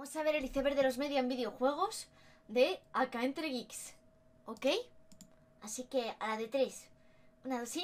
Vamos a ver el iceberg de los medios en videojuegos de Acá Entre Geeks. ¿Ok? Así que a la de tres. Una, dos y...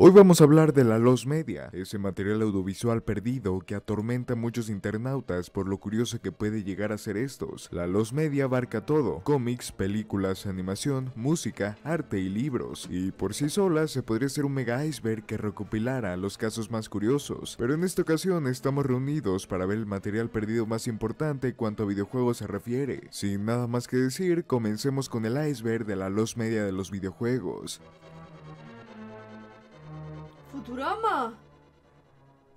Hoy vamos a hablar de la Lost Media, ese material audiovisual perdido que atormenta a muchos internautas por lo curioso que puede llegar a ser estos. La Lost Media abarca todo, cómics, películas, animación, música, arte y libros, y por sí sola se podría ser un mega iceberg que recopilara los casos más curiosos, pero en esta ocasión estamos reunidos para ver el material perdido más importante cuanto a videojuegos se refiere. Sin nada más que decir, comencemos con el iceberg de la Lost Media de los videojuegos. ¡Futurama!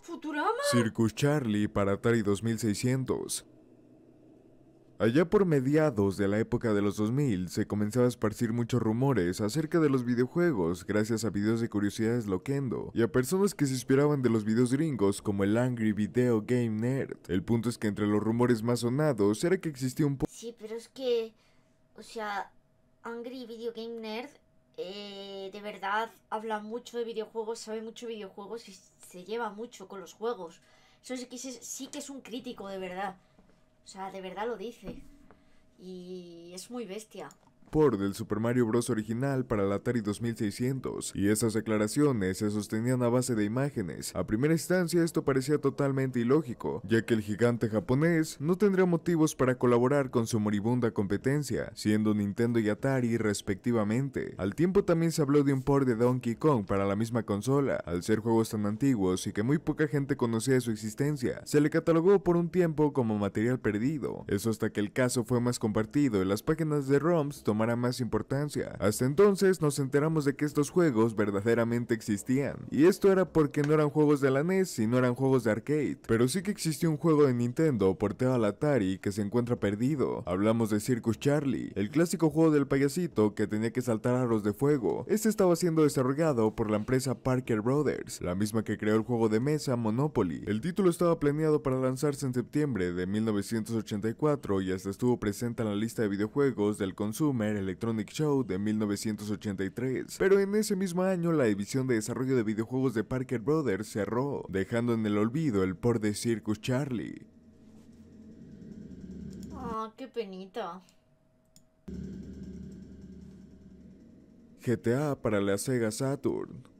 ¡Futurama! Circus Charlie para Atari 2600. Allá por mediados de la época de los 2000 se comenzaba a esparcir muchos rumores acerca de los videojuegos gracias a videos de curiosidades loquendo y a personas que se inspiraban de los videos gringos como el Angry Video Game Nerd. El punto es que entre los rumores más sonados era que existía un... sí, pero es que... O sea, Angry Video Game Nerd eh, de verdad habla mucho de videojuegos, sabe mucho de videojuegos y se lleva mucho con los juegos. Eso sí que es un crítico, de verdad. O sea, de verdad lo dice. Y es muy bestia port del Super Mario Bros. original para el Atari 2600, y esas declaraciones se sostenían a base de imágenes. A primera instancia esto parecía totalmente ilógico, ya que el gigante japonés no tendría motivos para colaborar con su moribunda competencia, siendo Nintendo y Atari respectivamente. Al tiempo también se habló de un port de Donkey Kong para la misma consola, al ser juegos tan antiguos y que muy poca gente conocía su existencia, se le catalogó por un tiempo como material perdido. Eso hasta que el caso fue más compartido en las páginas de ROMs tomaron más importancia. Hasta entonces nos enteramos de que estos juegos verdaderamente existían. Y esto era porque no eran juegos de la NES, y no eran juegos de arcade. Pero sí que existió un juego de Nintendo porteado al Atari que se encuentra perdido. Hablamos de Circus Charlie, el clásico juego del payasito que tenía que saltar aros de fuego. Este estaba siendo desarrollado por la empresa Parker Brothers, la misma que creó el juego de mesa Monopoly. El título estaba planeado para lanzarse en septiembre de 1984 y hasta estuvo presente en la lista de videojuegos del Consumer Electronic Show de 1983, pero en ese mismo año la división de desarrollo de videojuegos de Parker Brothers cerró, dejando en el olvido el por de Circus Charlie. Ah, qué GTA para la Sega Saturn.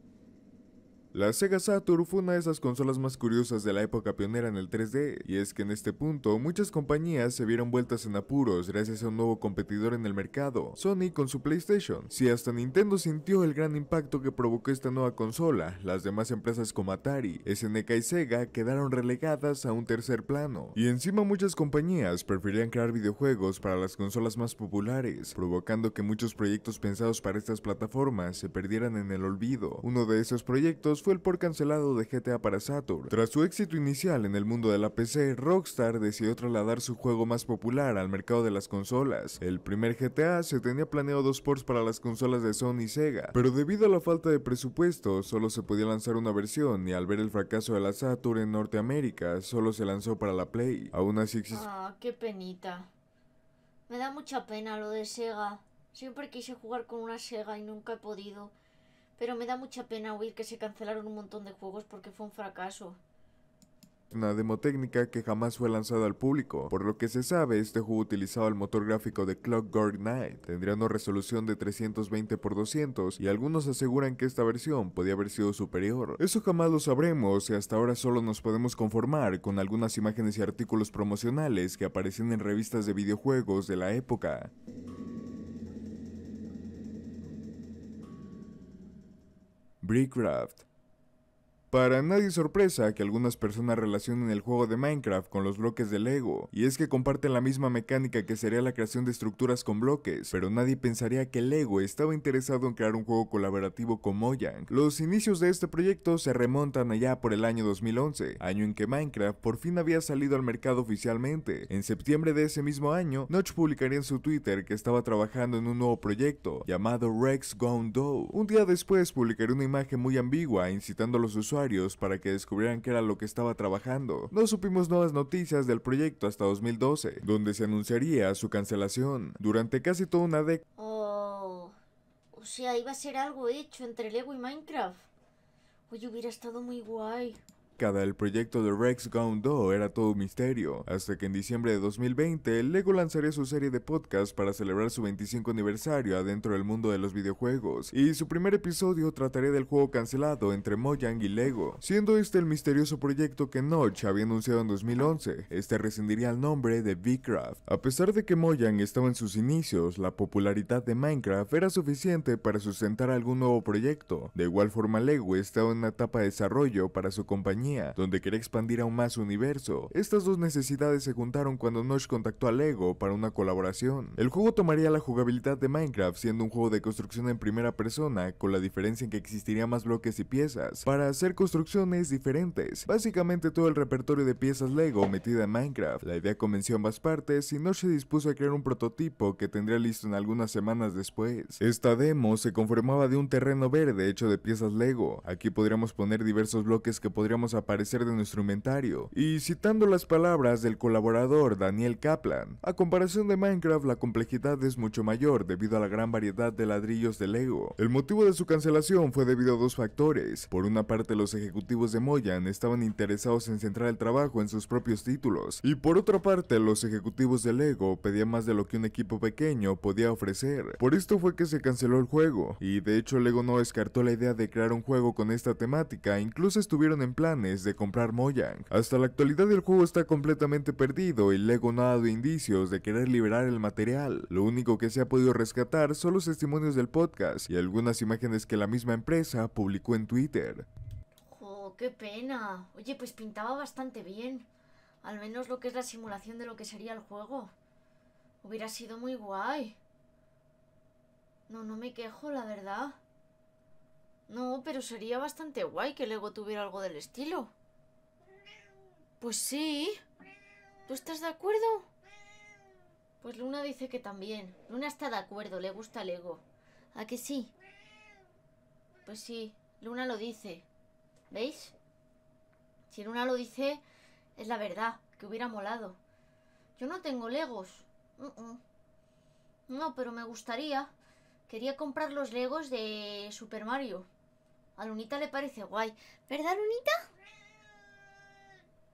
La Sega Saturn fue una de esas consolas más curiosas de la época pionera en el 3D, y es que en este punto muchas compañías se vieron vueltas en apuros gracias a un nuevo competidor en el mercado, Sony con su PlayStation. Si hasta Nintendo sintió el gran impacto que provocó esta nueva consola, las demás empresas como Atari, SNK y Sega quedaron relegadas a un tercer plano, y encima muchas compañías preferían crear videojuegos para las consolas más populares, provocando que muchos proyectos pensados para estas plataformas se perdieran en el olvido. Uno de esos proyectos fue el por cancelado de GTA para Saturn. Tras su éxito inicial en el mundo de la PC, Rockstar decidió trasladar su juego más popular al mercado de las consolas. El primer GTA se tenía planeado dos ports para las consolas de Sony y Sega, pero debido a la falta de presupuesto, solo se podía lanzar una versión y al ver el fracaso de la Saturn en Norteamérica, solo se lanzó para la Play. Aún así Ah, qué penita. Me da mucha pena lo de Sega. Siempre quise jugar con una Sega y nunca he podido. Pero me da mucha pena, oír que se cancelaron un montón de juegos porque fue un fracaso una demo técnica que jamás fue lanzada al público. Por lo que se sabe, este juego utilizaba el motor gráfico de Clockwork Knight, tendría una resolución de 320x200 y algunos aseguran que esta versión podía haber sido superior. Eso jamás lo sabremos y hasta ahora solo nos podemos conformar con algunas imágenes y artículos promocionales que aparecen en revistas de videojuegos de la época. Brickcraft Para nadie sorpresa que algunas personas relacionen el juego de Minecraft con los bloques de Lego, y es que comparten la misma mecánica que sería la creación de estructuras con bloques, pero nadie pensaría que Lego estaba interesado en crear un juego colaborativo con Mojang. Los inicios de este proyecto se remontan allá por el año 2011, año en que Minecraft por fin había salido al mercado oficialmente. En septiembre de ese mismo año, Notch publicaría en su Twitter que estaba trabajando en un nuevo proyecto, llamado Rex Gone Do. Un día después publicaría una imagen muy ambigua incitando a los usuarios para que descubrieran qué era lo que estaba trabajando. No supimos nuevas noticias del proyecto hasta 2012, donde se anunciaría su cancelación. Durante casi toda una década... Oh, o sea, iba a ser algo hecho entre Lego y Minecraft. Oye, hubiera estado muy guay el proyecto de Rex Gone era todo un misterio, hasta que en diciembre de 2020 Lego lanzaría su serie de podcasts para celebrar su 25 aniversario adentro del mundo de los videojuegos, y su primer episodio trataría del juego cancelado entre Mojang y Lego, siendo este el misterioso proyecto que Notch había anunciado en 2011, este rescindiría el nombre de V-Craft A pesar de que Mojang estaba en sus inicios, la popularidad de Minecraft era suficiente para sustentar algún nuevo proyecto, de igual forma Lego estaba en una etapa de desarrollo para su compañía donde quería expandir aún más su universo. Estas dos necesidades se juntaron cuando Notch contactó a Lego para una colaboración. El juego tomaría la jugabilidad de Minecraft, siendo un juego de construcción en primera persona, con la diferencia en que existiría más bloques y piezas, para hacer construcciones diferentes. Básicamente todo el repertorio de piezas Lego metida en Minecraft. La idea convenció ambas partes y Notch se dispuso a crear un prototipo que tendría listo en algunas semanas después. Esta demo se conformaba de un terreno verde hecho de piezas Lego. Aquí podríamos poner diversos bloques que podríamos aparecer de nuestro inventario. Y citando las palabras del colaborador Daniel Kaplan, a comparación de Minecraft la complejidad es mucho mayor debido a la gran variedad de ladrillos de Lego. El motivo de su cancelación fue debido a dos factores. Por una parte los ejecutivos de Moyan estaban interesados en centrar el trabajo en sus propios títulos, y por otra parte los ejecutivos de Lego pedían más de lo que un equipo pequeño podía ofrecer. Por esto fue que se canceló el juego, y de hecho Lego no descartó la idea de crear un juego con esta temática, incluso estuvieron en planes de comprar Moyang. Hasta la actualidad el juego está completamente perdido y Lego no ha dado indicios de querer liberar el material. Lo único que se ha podido rescatar son los testimonios del podcast y algunas imágenes que la misma empresa publicó en Twitter. qué pena! Oye, pues pintaba bastante bien. Al menos lo que es la simulación de lo que sería el juego. Hubiera sido muy guay. No, no me quejo, la verdad. No, pero sería bastante guay que Lego tuviera algo del estilo. Pues sí. ¿Tú estás de acuerdo? Pues Luna dice que también. Luna está de acuerdo, le gusta Lego. ¿A que sí? Pues sí, Luna lo dice. ¿Veis? Si Luna lo dice, es la verdad, que hubiera molado. Yo no tengo Legos. No, pero me gustaría. Quería comprar los Legos de Super Mario. A Lunita le parece guay. ¿Verdad, Lunita?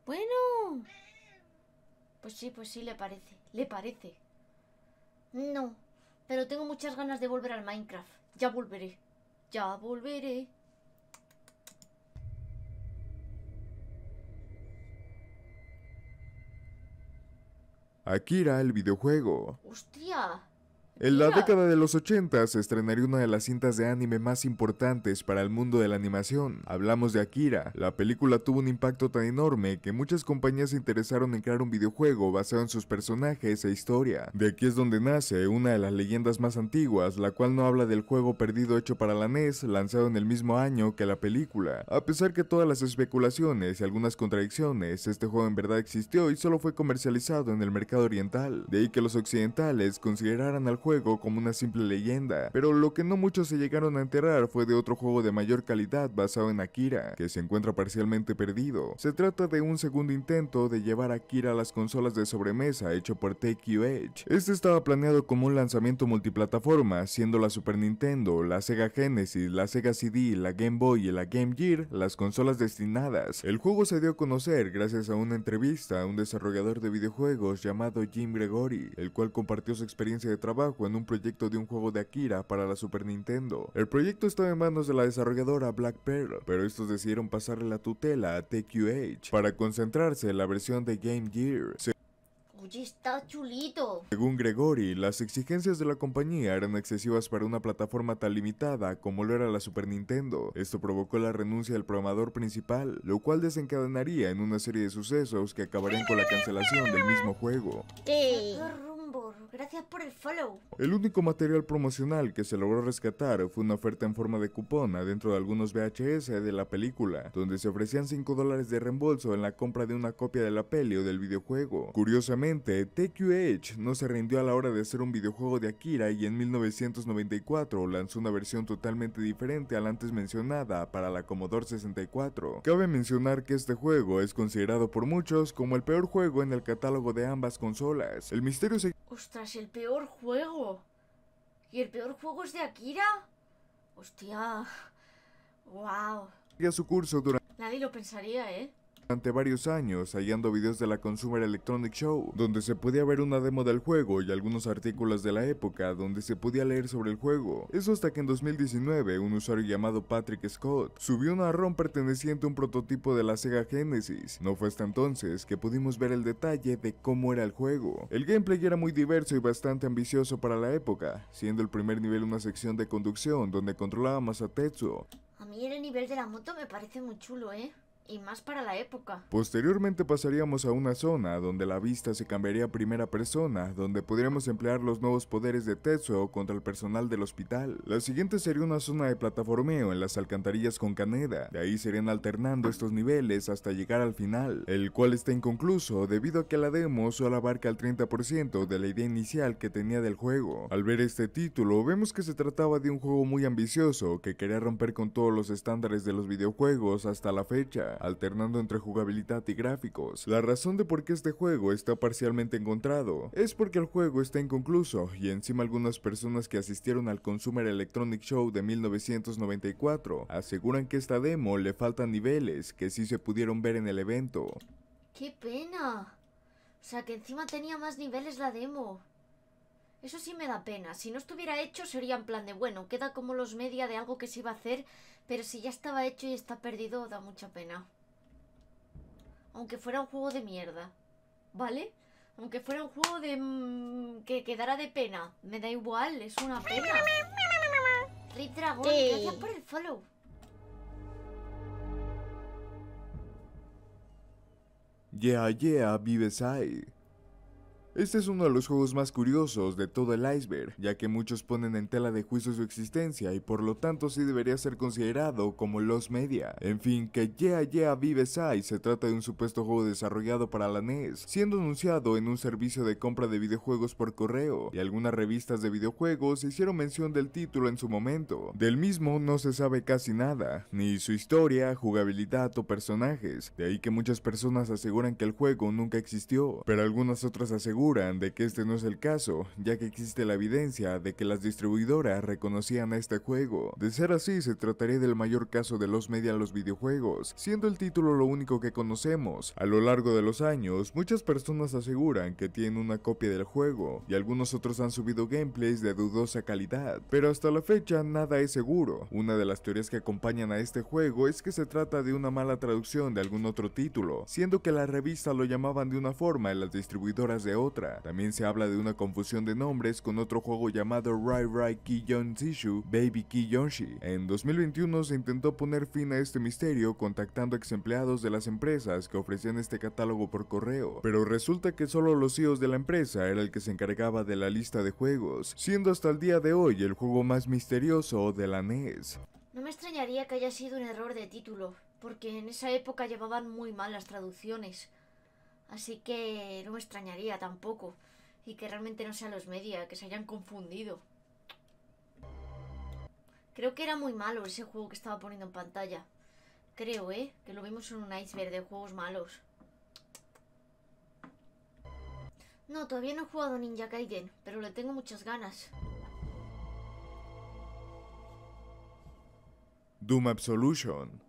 Bueno. Pues sí, pues sí, le parece. Le parece. No. Pero tengo muchas ganas de volver al Minecraft. Ya volveré. Ya volveré. Aquí era el videojuego. ¡Hostia! En la década de los 80 se estrenaría una de las cintas de anime más importantes para el mundo de la animación. Hablamos de Akira. La película tuvo un impacto tan enorme que muchas compañías se interesaron en crear un videojuego basado en sus personajes e historia. De aquí es donde nace una de las leyendas más antiguas, la cual no habla del juego perdido hecho para la NES, lanzado en el mismo año que la película. A pesar que todas las especulaciones y algunas contradicciones, este juego en verdad existió y solo fue comercializado en el mercado oriental. De ahí que los occidentales consideraran al juego juego como una simple leyenda, pero lo que no muchos se llegaron a enterar fue de otro juego de mayor calidad basado en Akira, que se encuentra parcialmente perdido. Se trata de un segundo intento de llevar Akira a las consolas de sobremesa hecho por TQ Edge. Este estaba planeado como un lanzamiento multiplataforma, siendo la Super Nintendo, la Sega Genesis, la Sega CD, la Game Boy y la Game Gear las consolas destinadas. El juego se dio a conocer gracias a una entrevista a un desarrollador de videojuegos llamado Jim Gregory, el cual compartió su experiencia de trabajo en un proyecto de un juego de Akira para la Super Nintendo. El proyecto estaba en manos de la desarrolladora Black Pearl, pero estos decidieron pasarle la tutela a TQH para concentrarse en la versión de Game Gear. Oye, está chulito. Según Gregory, las exigencias de la compañía eran excesivas para una plataforma tan limitada como lo era la Super Nintendo. Esto provocó la renuncia del programador principal, lo cual desencadenaría en una serie de sucesos que acabarían con la cancelación del mismo juego gracias por el El único material promocional que se logró rescatar fue una oferta en forma de cupón adentro de algunos VHS de la película, donde se ofrecían 5 dólares de reembolso en la compra de una copia de la peli o del videojuego. Curiosamente, TQH no se rindió a la hora de hacer un videojuego de Akira y en 1994 lanzó una versión totalmente diferente a la antes mencionada para la Commodore 64. Cabe mencionar que este juego es considerado por muchos como el peor juego en el catálogo de ambas consolas. El misterio se Ostras, el peor juego. ¿Y el peor juego es de Akira? Hostia. Wow. su curso Nadie lo pensaría, ¿eh? durante varios años hallando videos de la Consumer Electronic Show, donde se podía ver una demo del juego y algunos artículos de la época donde se podía leer sobre el juego. Eso hasta que en 2019 un usuario llamado Patrick Scott subió una ROM perteneciente a un prototipo de la Sega Genesis. No fue hasta entonces que pudimos ver el detalle de cómo era el juego. El gameplay era muy diverso y bastante ambicioso para la época, siendo el primer nivel una sección de conducción donde controlaba a Tetsuo. A mí el nivel de la moto me parece muy chulo, ¿eh? y más para la época. Posteriormente pasaríamos a una zona donde la vista se cambiaría a primera persona, donde podríamos emplear los nuevos poderes de Tetsuo contra el personal del hospital. La siguiente sería una zona de plataformeo en las alcantarillas con Caneda, de ahí serían alternando estos niveles hasta llegar al final, el cual está inconcluso debido a que la demo solo abarca el 30% de la idea inicial que tenía del juego. Al ver este título vemos que se trataba de un juego muy ambicioso que quería romper con todos los estándares de los videojuegos hasta la fecha alternando entre jugabilidad y gráficos. La razón de por qué este juego está parcialmente encontrado es porque el juego está inconcluso y encima algunas personas que asistieron al Consumer Electronic Show de 1994 aseguran que esta demo le faltan niveles que sí se pudieron ver en el evento. ¡Qué pena! O sea que encima tenía más niveles la demo. Eso sí me da pena. Si no estuviera hecho sería en plan de, bueno, queda como los media de algo que se iba a hacer, pero si ya estaba hecho y está perdido, da mucha pena. Aunque fuera un juego de mierda. ¿Vale? Aunque fuera un juego de... Mm, que quedara de pena. Me da igual, es una pena. Rip Dragon, gracias por el follow. Yeah, yeah, vives ahí. Este es uno de los juegos más curiosos de todo el iceberg, ya que muchos ponen en tela de juicio su existencia y por lo tanto sí debería ser considerado como los media. En fin, que Yeah Yeah Vive Sai se trata de un supuesto juego desarrollado para la NES, siendo anunciado en un servicio de compra de videojuegos por correo, y algunas revistas de videojuegos hicieron mención del título en su momento. Del mismo no se sabe casi nada, ni su historia, jugabilidad o personajes, de ahí que muchas personas aseguran que el juego nunca existió, pero algunas otras aseguran de que este no es el caso, ya que existe la evidencia de que las distribuidoras reconocían a este juego. De ser así, se trataría del mayor caso de los medios los videojuegos, siendo el título lo único que conocemos. A lo largo de los años, muchas personas aseguran que tienen una copia del juego, y algunos otros han subido gameplays de dudosa calidad, pero hasta la fecha nada es seguro. Una de las teorías que acompañan a este juego es que se trata de una mala traducción de algún otro título, siendo que la revista lo llamaban de una forma y las distribuidoras de otra. También se habla de una confusión de nombres con otro juego llamado Rai Rai Kiyon Tissue, Baby Kiyonshi. En 2021 se intentó poner fin a este misterio contactando ex empleados de las empresas que ofrecían este catálogo por correo, pero resulta que solo los CEOs de la empresa era el que se encargaba de la lista de juegos, siendo hasta el día de hoy el juego más misterioso de la NES. No me extrañaría que haya sido un error de título, porque en esa época llevaban muy mal las traducciones. Así que no me extrañaría tampoco. Y que realmente no sean los media, que se hayan confundido. Creo que era muy malo ese juego que estaba poniendo en pantalla. Creo, ¿eh? Que lo vimos en un iceberg de juegos malos. No, todavía no he jugado Ninja Gaiden, pero le tengo muchas ganas. Doom Absolution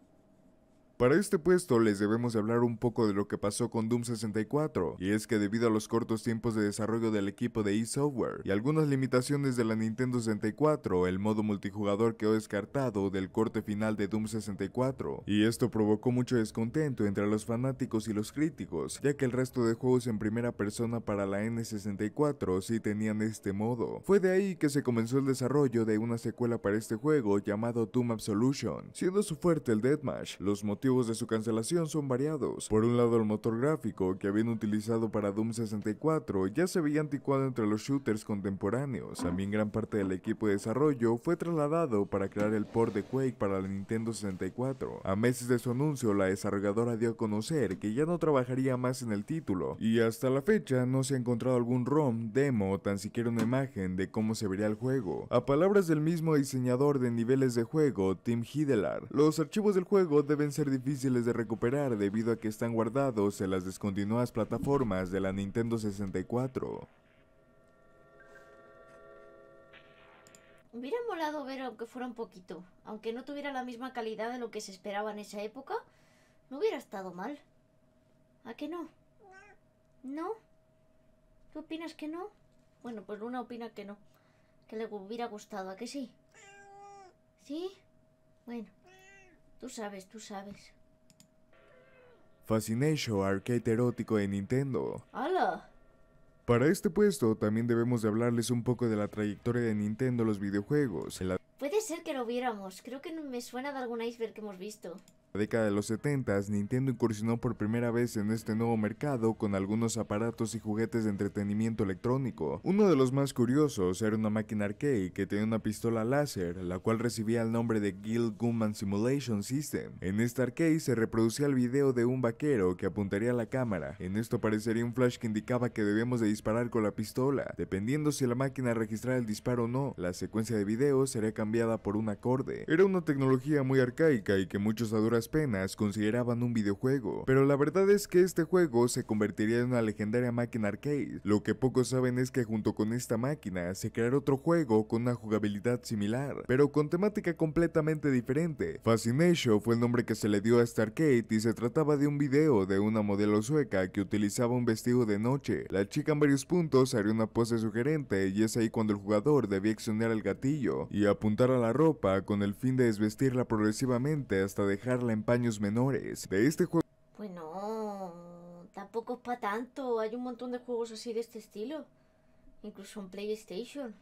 para este puesto les debemos hablar un poco de lo que pasó con Doom 64, y es que debido a los cortos tiempos de desarrollo del equipo de eSoftware y algunas limitaciones de la Nintendo 64, el modo multijugador quedó descartado del corte final de Doom 64, y esto provocó mucho descontento entre los fanáticos y los críticos, ya que el resto de juegos en primera persona para la N64 sí tenían este modo. Fue de ahí que se comenzó el desarrollo de una secuela para este juego llamado Doom Absolution, siendo su fuerte el Deathmatch, los motivos motivos de su cancelación son variados. Por un lado el motor gráfico que habían utilizado para Doom 64 ya se veía anticuado entre los shooters contemporáneos. También gran parte del equipo de desarrollo fue trasladado para crear el port de Quake para la Nintendo 64. A meses de su anuncio la desarrolladora dio a conocer que ya no trabajaría más en el título y hasta la fecha no se ha encontrado algún ROM, demo o tan siquiera una imagen de cómo se vería el juego. A palabras del mismo diseñador de niveles de juego, Tim Hidelar, los archivos del juego deben ser difíciles de recuperar debido a que están guardados en las descontinuadas plataformas de la Nintendo 64. Hubiera molado ver aunque fuera un poquito, aunque no tuviera la misma calidad de lo que se esperaba en esa época, no hubiera estado mal. ¿A qué no? ¿No? ¿Tú opinas que no? Bueno, pues Luna opina que no, que le hubiera gustado, ¿a que sí? ¿Sí? Bueno. Tú sabes, tú sabes. Fascination Arcade Erótico de Nintendo. ¡Hala! Para este puesto también debemos de hablarles un poco de la trayectoria de Nintendo en los videojuegos. Puede ser que lo viéramos, creo que me suena de algún iceberg que hemos visto década de los 70, Nintendo incursionó por primera vez en este nuevo mercado con algunos aparatos y juguetes de entretenimiento electrónico. Uno de los más curiosos era una máquina arcade que tenía una pistola láser, la cual recibía el nombre de Gil Gunman Simulation System. En esta arcade se reproducía el video de un vaquero que apuntaría a la cámara. En esto aparecería un flash que indicaba que debíamos de disparar con la pistola, dependiendo si la máquina registraba el disparo o no. La secuencia de video sería cambiada por un acorde. Era una tecnología muy arcaica y que muchos a penas consideraban un videojuego, pero la verdad es que este juego se convertiría en una legendaria máquina arcade. Lo que pocos saben es que junto con esta máquina se creará otro juego con una jugabilidad similar, pero con temática completamente diferente. Fascination fue el nombre que se le dio a esta arcade y se trataba de un video de una modelo sueca que utilizaba un vestido de noche. La chica en varios puntos haría una pose sugerente y es ahí cuando el jugador debía accionar el gatillo y apuntar a la ropa con el fin de desvestirla progresivamente hasta dejarla en paños menores de este juego. Pues no, tampoco es para tanto. Hay un montón de juegos así de este estilo. Incluso en PlayStation.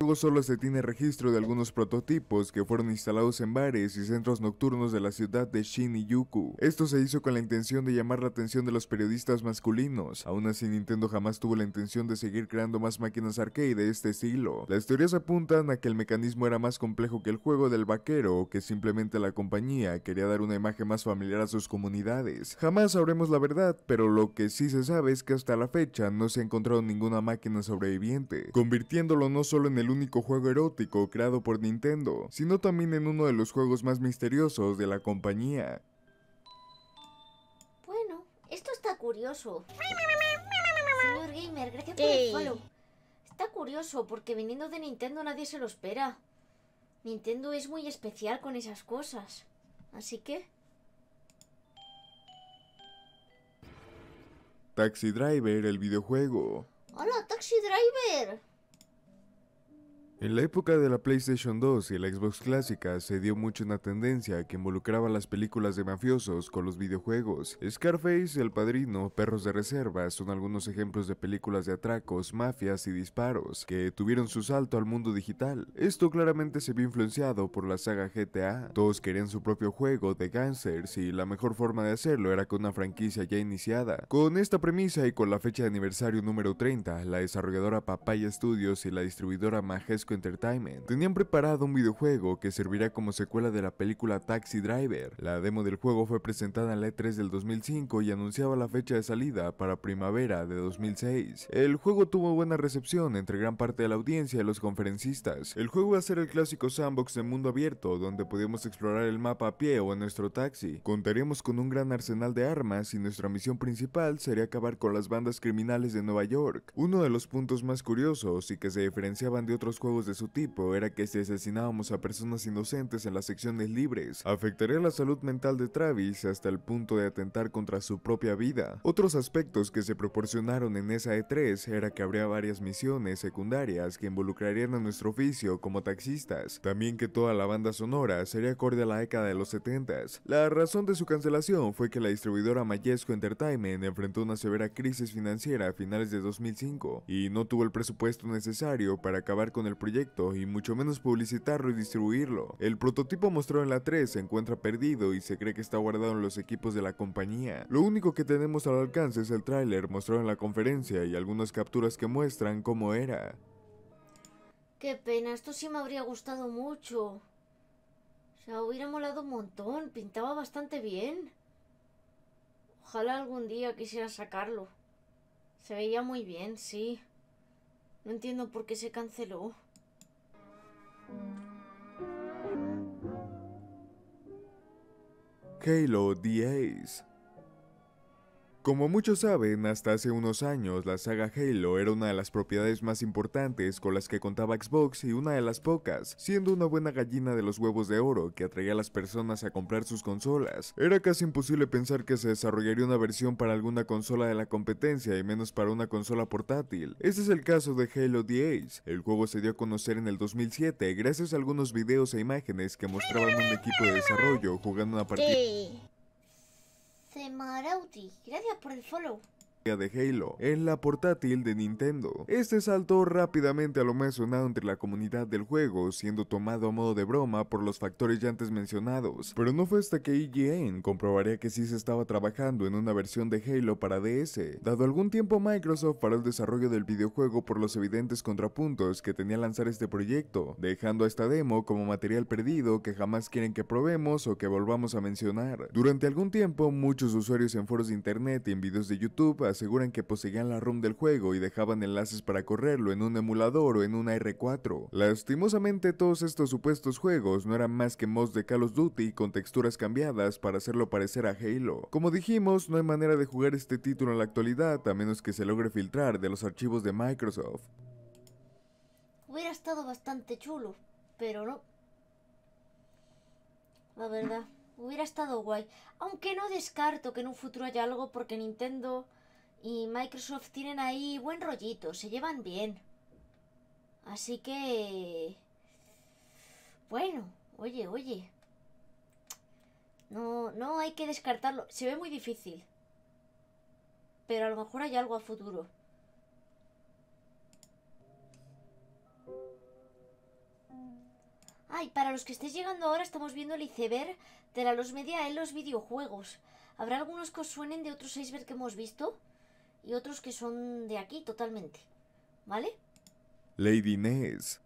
Luego solo se tiene registro de algunos prototipos que fueron instalados en bares y centros nocturnos de la ciudad de Yuku. Esto se hizo con la intención de llamar la atención de los periodistas masculinos. Aún así, Nintendo jamás tuvo la intención de seguir creando más máquinas arcade de este estilo. Las teorías apuntan a que el mecanismo era más complejo que el juego del vaquero o que simplemente la compañía quería dar una imagen más familiar a sus comunidades. Jamás sabremos la verdad, pero lo que sí se sabe es que hasta la fecha no se ha encontrado ninguna máquina sobreviviente, convirtiéndolo no solo en el único juego erótico creado por Nintendo, sino también en uno de los juegos más misteriosos de la compañía. Bueno, esto está curioso. Señor Gamer, gracias por el follow. Está curioso porque viniendo de Nintendo nadie se lo espera. Nintendo es muy especial con esas cosas. Así que... Taxi Driver, el videojuego. ¡Hola, Taxi Driver! En la época de la PlayStation 2 y la Xbox clásica se dio mucho una tendencia que involucraba las películas de mafiosos con los videojuegos. Scarface, El Padrino, Perros de Reserva son algunos ejemplos de películas de atracos, mafias y disparos que tuvieron su salto al mundo digital. Esto claramente se vio influenciado por la saga GTA. Todos querían su propio juego de gangsters y la mejor forma de hacerlo era con una franquicia ya iniciada. Con esta premisa y con la fecha de aniversario número 30, la desarrolladora Papaya Studios y la distribuidora Majesco Entertainment, tenían preparado un videojuego que servirá como secuela de la película Taxi Driver. La demo del juego fue presentada en la E3 del 2005 y anunciaba la fecha de salida para primavera de 2006. El juego tuvo buena recepción entre gran parte de la audiencia y los conferencistas. El juego va a ser el clásico sandbox de mundo abierto, donde podemos explorar el mapa a pie o en nuestro taxi. Contaremos con un gran arsenal de armas y nuestra misión principal sería acabar con las bandas criminales de Nueva York. Uno de los puntos más curiosos y que se diferenciaban de otros juegos de su tipo era que si asesinábamos a personas inocentes en las secciones libres, afectaría la salud mental de Travis hasta el punto de atentar contra su propia vida. Otros aspectos que se proporcionaron en esa E3 era que habría varias misiones secundarias que involucrarían a nuestro oficio como taxistas, también que toda la banda sonora sería acorde a la década de los 70s. La razón de su cancelación fue que la distribuidora Mayesco Entertainment enfrentó una severa crisis financiera a finales de 2005 y no tuvo el presupuesto necesario para acabar con el y mucho menos publicitarlo y distribuirlo. El prototipo mostrado en la 3 se encuentra perdido y se cree que está guardado en los equipos de la compañía. Lo único que tenemos al alcance es el tráiler mostrado en la conferencia y algunas capturas que muestran cómo era. Qué pena, esto sí me habría gustado mucho. O sea, hubiera molado un montón, pintaba bastante bien. Ojalá algún día quisiera sacarlo. Se veía muy bien, sí. No entiendo por qué se canceló. Kalo Diaz Como muchos saben, hasta hace unos años la saga Halo era una de las propiedades más importantes con las que contaba Xbox y una de las pocas, siendo una buena gallina de los huevos de oro que atraía a las personas a comprar sus consolas. Era casi imposible pensar que se desarrollaría una versión para alguna consola de la competencia y menos para una consola portátil. Este es el caso de Halo The El juego se dio a conocer en el 2007 gracias a algunos videos e imágenes que mostraban un equipo de desarrollo jugando una partida. Semarauti, Gracias por el follow de Halo en la portátil de Nintendo. Este saltó rápidamente a lo mencionado entre la comunidad del juego, siendo tomado a modo de broma por los factores ya antes mencionados, pero no fue hasta que IGN comprobaría que sí se estaba trabajando en una versión de Halo para DS. Dado algún tiempo Microsoft paró el desarrollo del videojuego por los evidentes contrapuntos que tenía lanzar este proyecto, dejando a esta demo como material perdido que jamás quieren que probemos o que volvamos a mencionar. Durante algún tiempo, muchos usuarios en foros de internet y en videos de YouTube aseguran que poseían la ROM del juego y dejaban enlaces para correrlo en un emulador o en una R4. Lastimosamente todos estos supuestos juegos no eran más que mods de Call of Duty con texturas cambiadas para hacerlo parecer a Halo. Como dijimos, no hay manera de jugar este título en la actualidad a menos que se logre filtrar de los archivos de Microsoft. Hubiera estado bastante chulo, pero no. La verdad, hubiera estado guay. Aunque no descarto que en un futuro haya algo porque Nintendo y Microsoft tienen ahí buen rollito, se llevan bien. Así que... Bueno, oye, oye. No, no hay que descartarlo. Se ve muy difícil. Pero a lo mejor hay algo a futuro. Ay, para los que estéis llegando ahora estamos viendo el iceberg de la los media en los videojuegos. ¿Habrá algunos que os suenen de otros iceberg que hemos visto? y otros que son de aquí totalmente. ¿Vale? Lady Ness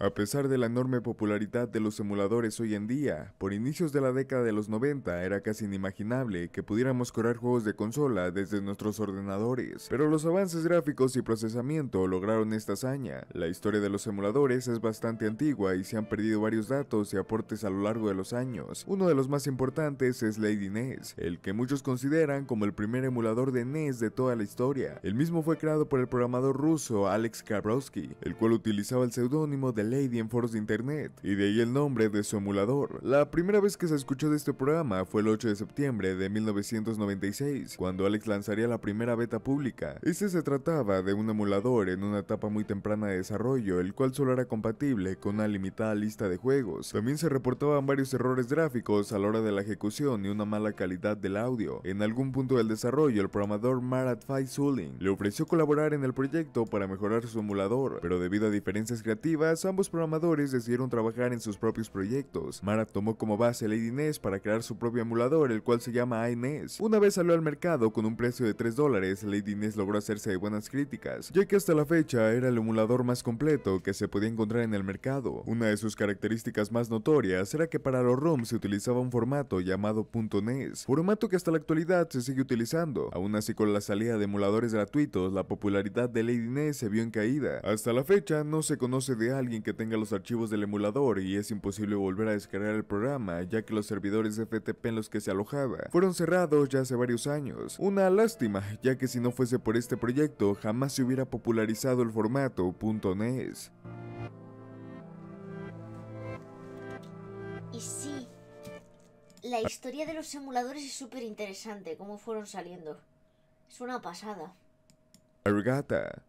a pesar de la enorme popularidad de los emuladores hoy en día, por inicios de la década de los 90 era casi inimaginable que pudiéramos correr juegos de consola desde nuestros ordenadores, pero los avances gráficos y procesamiento lograron esta hazaña. La historia de los emuladores es bastante antigua y se han perdido varios datos y aportes a lo largo de los años. Uno de los más importantes es Lady NES, el que muchos consideran como el primer emulador de NES de toda la historia. El mismo fue creado por el programador ruso Alex Kabrowski, el cual utilizaba el seudónimo de Lady en foros de internet, y de ahí el nombre de su emulador. La primera vez que se escuchó de este programa fue el 8 de septiembre de 1996, cuando Alex lanzaría la primera beta pública. Este se trataba de un emulador en una etapa muy temprana de desarrollo, el cual solo era compatible con una limitada lista de juegos. También se reportaban varios errores gráficos a la hora de la ejecución y una mala calidad del audio. En algún punto del desarrollo, el programador Marat Faisulin le ofreció colaborar en el proyecto para mejorar su emulador, pero debido a diferencias creativas, ambos programadores decidieron trabajar en sus propios proyectos. Mara tomó como base Lady Ness para crear su propio emulador, el cual se llama iNess. Una vez salió al mercado con un precio de 3 dólares, Lady Ness logró hacerse de buenas críticas, ya que hasta la fecha era el emulador más completo que se podía encontrar en el mercado. Una de sus características más notorias era que para los ROM se utilizaba un formato llamado .NES, formato que hasta la actualidad se sigue utilizando. Aún así con la salida de emuladores gratuitos, la popularidad de Lady Ness se vio en caída. Hasta la fecha no se conoce de alguien que que tenga los archivos del emulador y es imposible volver a descargar el programa ya que los servidores FTP en los que se alojaba fueron cerrados ya hace varios años. Una lástima, ya que si no fuese por este proyecto jamás se hubiera popularizado el formato .NES. Y sí, la historia de los emuladores es súper interesante, cómo fueron saliendo. Es una pasada. Argata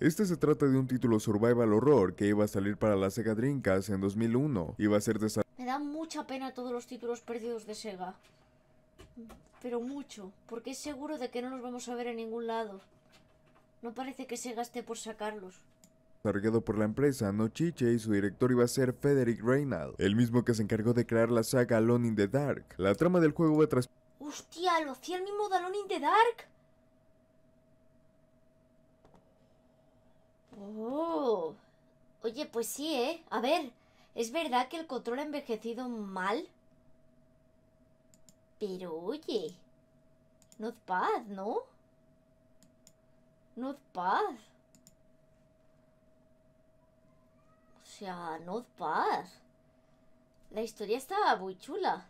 este se trata de un título survival horror que iba a salir para la Sega Dreamcast en 2001. Iba a ser desarrollado... Me da mucha pena todos los títulos perdidos de Sega. Pero mucho, porque es seguro de que no los vamos a ver en ningún lado. No parece que Sega esté por sacarlos desarrollado por la empresa Nochiche y su director iba a ser Frederick Reynald, el mismo que se encargó de crear la saga Alone in the Dark. La trama del juego va tras... ¡Hostia! ¿Lo hacía el mismo de Alone in the Dark? Oh. Oye, pues sí, ¿eh? A ver, ¿es verdad que el control ha envejecido mal? Pero oye, es paz, ¿no? No es paz. O sea, es paz. La historia está muy chula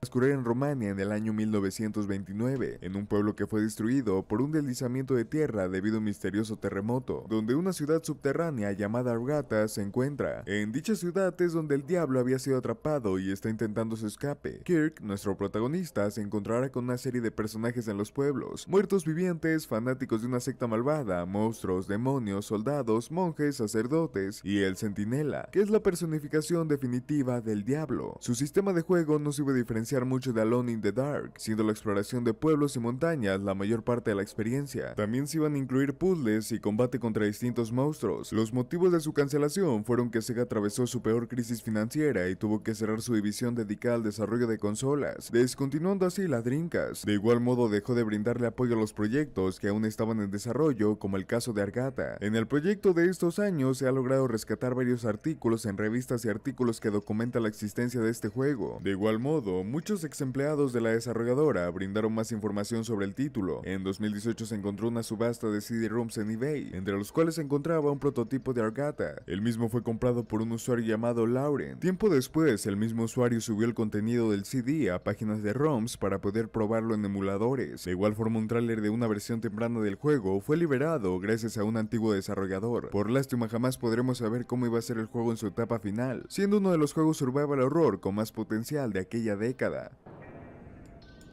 transcurrir en Rumania en el año 1929, en un pueblo que fue destruido por un deslizamiento de tierra debido a un misterioso terremoto, donde una ciudad subterránea llamada Argata se encuentra. En dicha ciudad es donde el diablo había sido atrapado y está intentando su escape. Kirk, nuestro protagonista, se encontrará con una serie de personajes en los pueblos, muertos vivientes, fanáticos de una secta malvada, monstruos, demonios, soldados, monjes, sacerdotes y el centinela, que es la personificación definitiva del diablo. Su sistema de juego no sirve diferenciar mucho de Alone in the Dark, siendo la exploración de pueblos y montañas la mayor parte de la experiencia. También se iban a incluir puzzles y combate contra distintos monstruos. Los motivos de su cancelación fueron que Sega atravesó su peor crisis financiera y tuvo que cerrar su división dedicada al desarrollo de consolas, descontinuando así la Dreamcast. De igual modo dejó de brindarle apoyo a los proyectos que aún estaban en desarrollo, como el caso de Argata. En el proyecto de estos años se ha logrado rescatar varios artículos en revistas y artículos que documentan la existencia de este juego. De igual modo, muy Muchos ex empleados de la desarrolladora brindaron más información sobre el título. En 2018 se encontró una subasta de CD-ROMs en eBay, entre los cuales se encontraba un prototipo de Argata. El mismo fue comprado por un usuario llamado Lauren. Tiempo después, el mismo usuario subió el contenido del CD a páginas de ROMs para poder probarlo en emuladores. De igual forma, un tráiler de una versión temprana del juego fue liberado gracias a un antiguo desarrollador. Por lástima jamás podremos saber cómo iba a ser el juego en su etapa final, siendo uno de los juegos survival horror con más potencial de aquella década.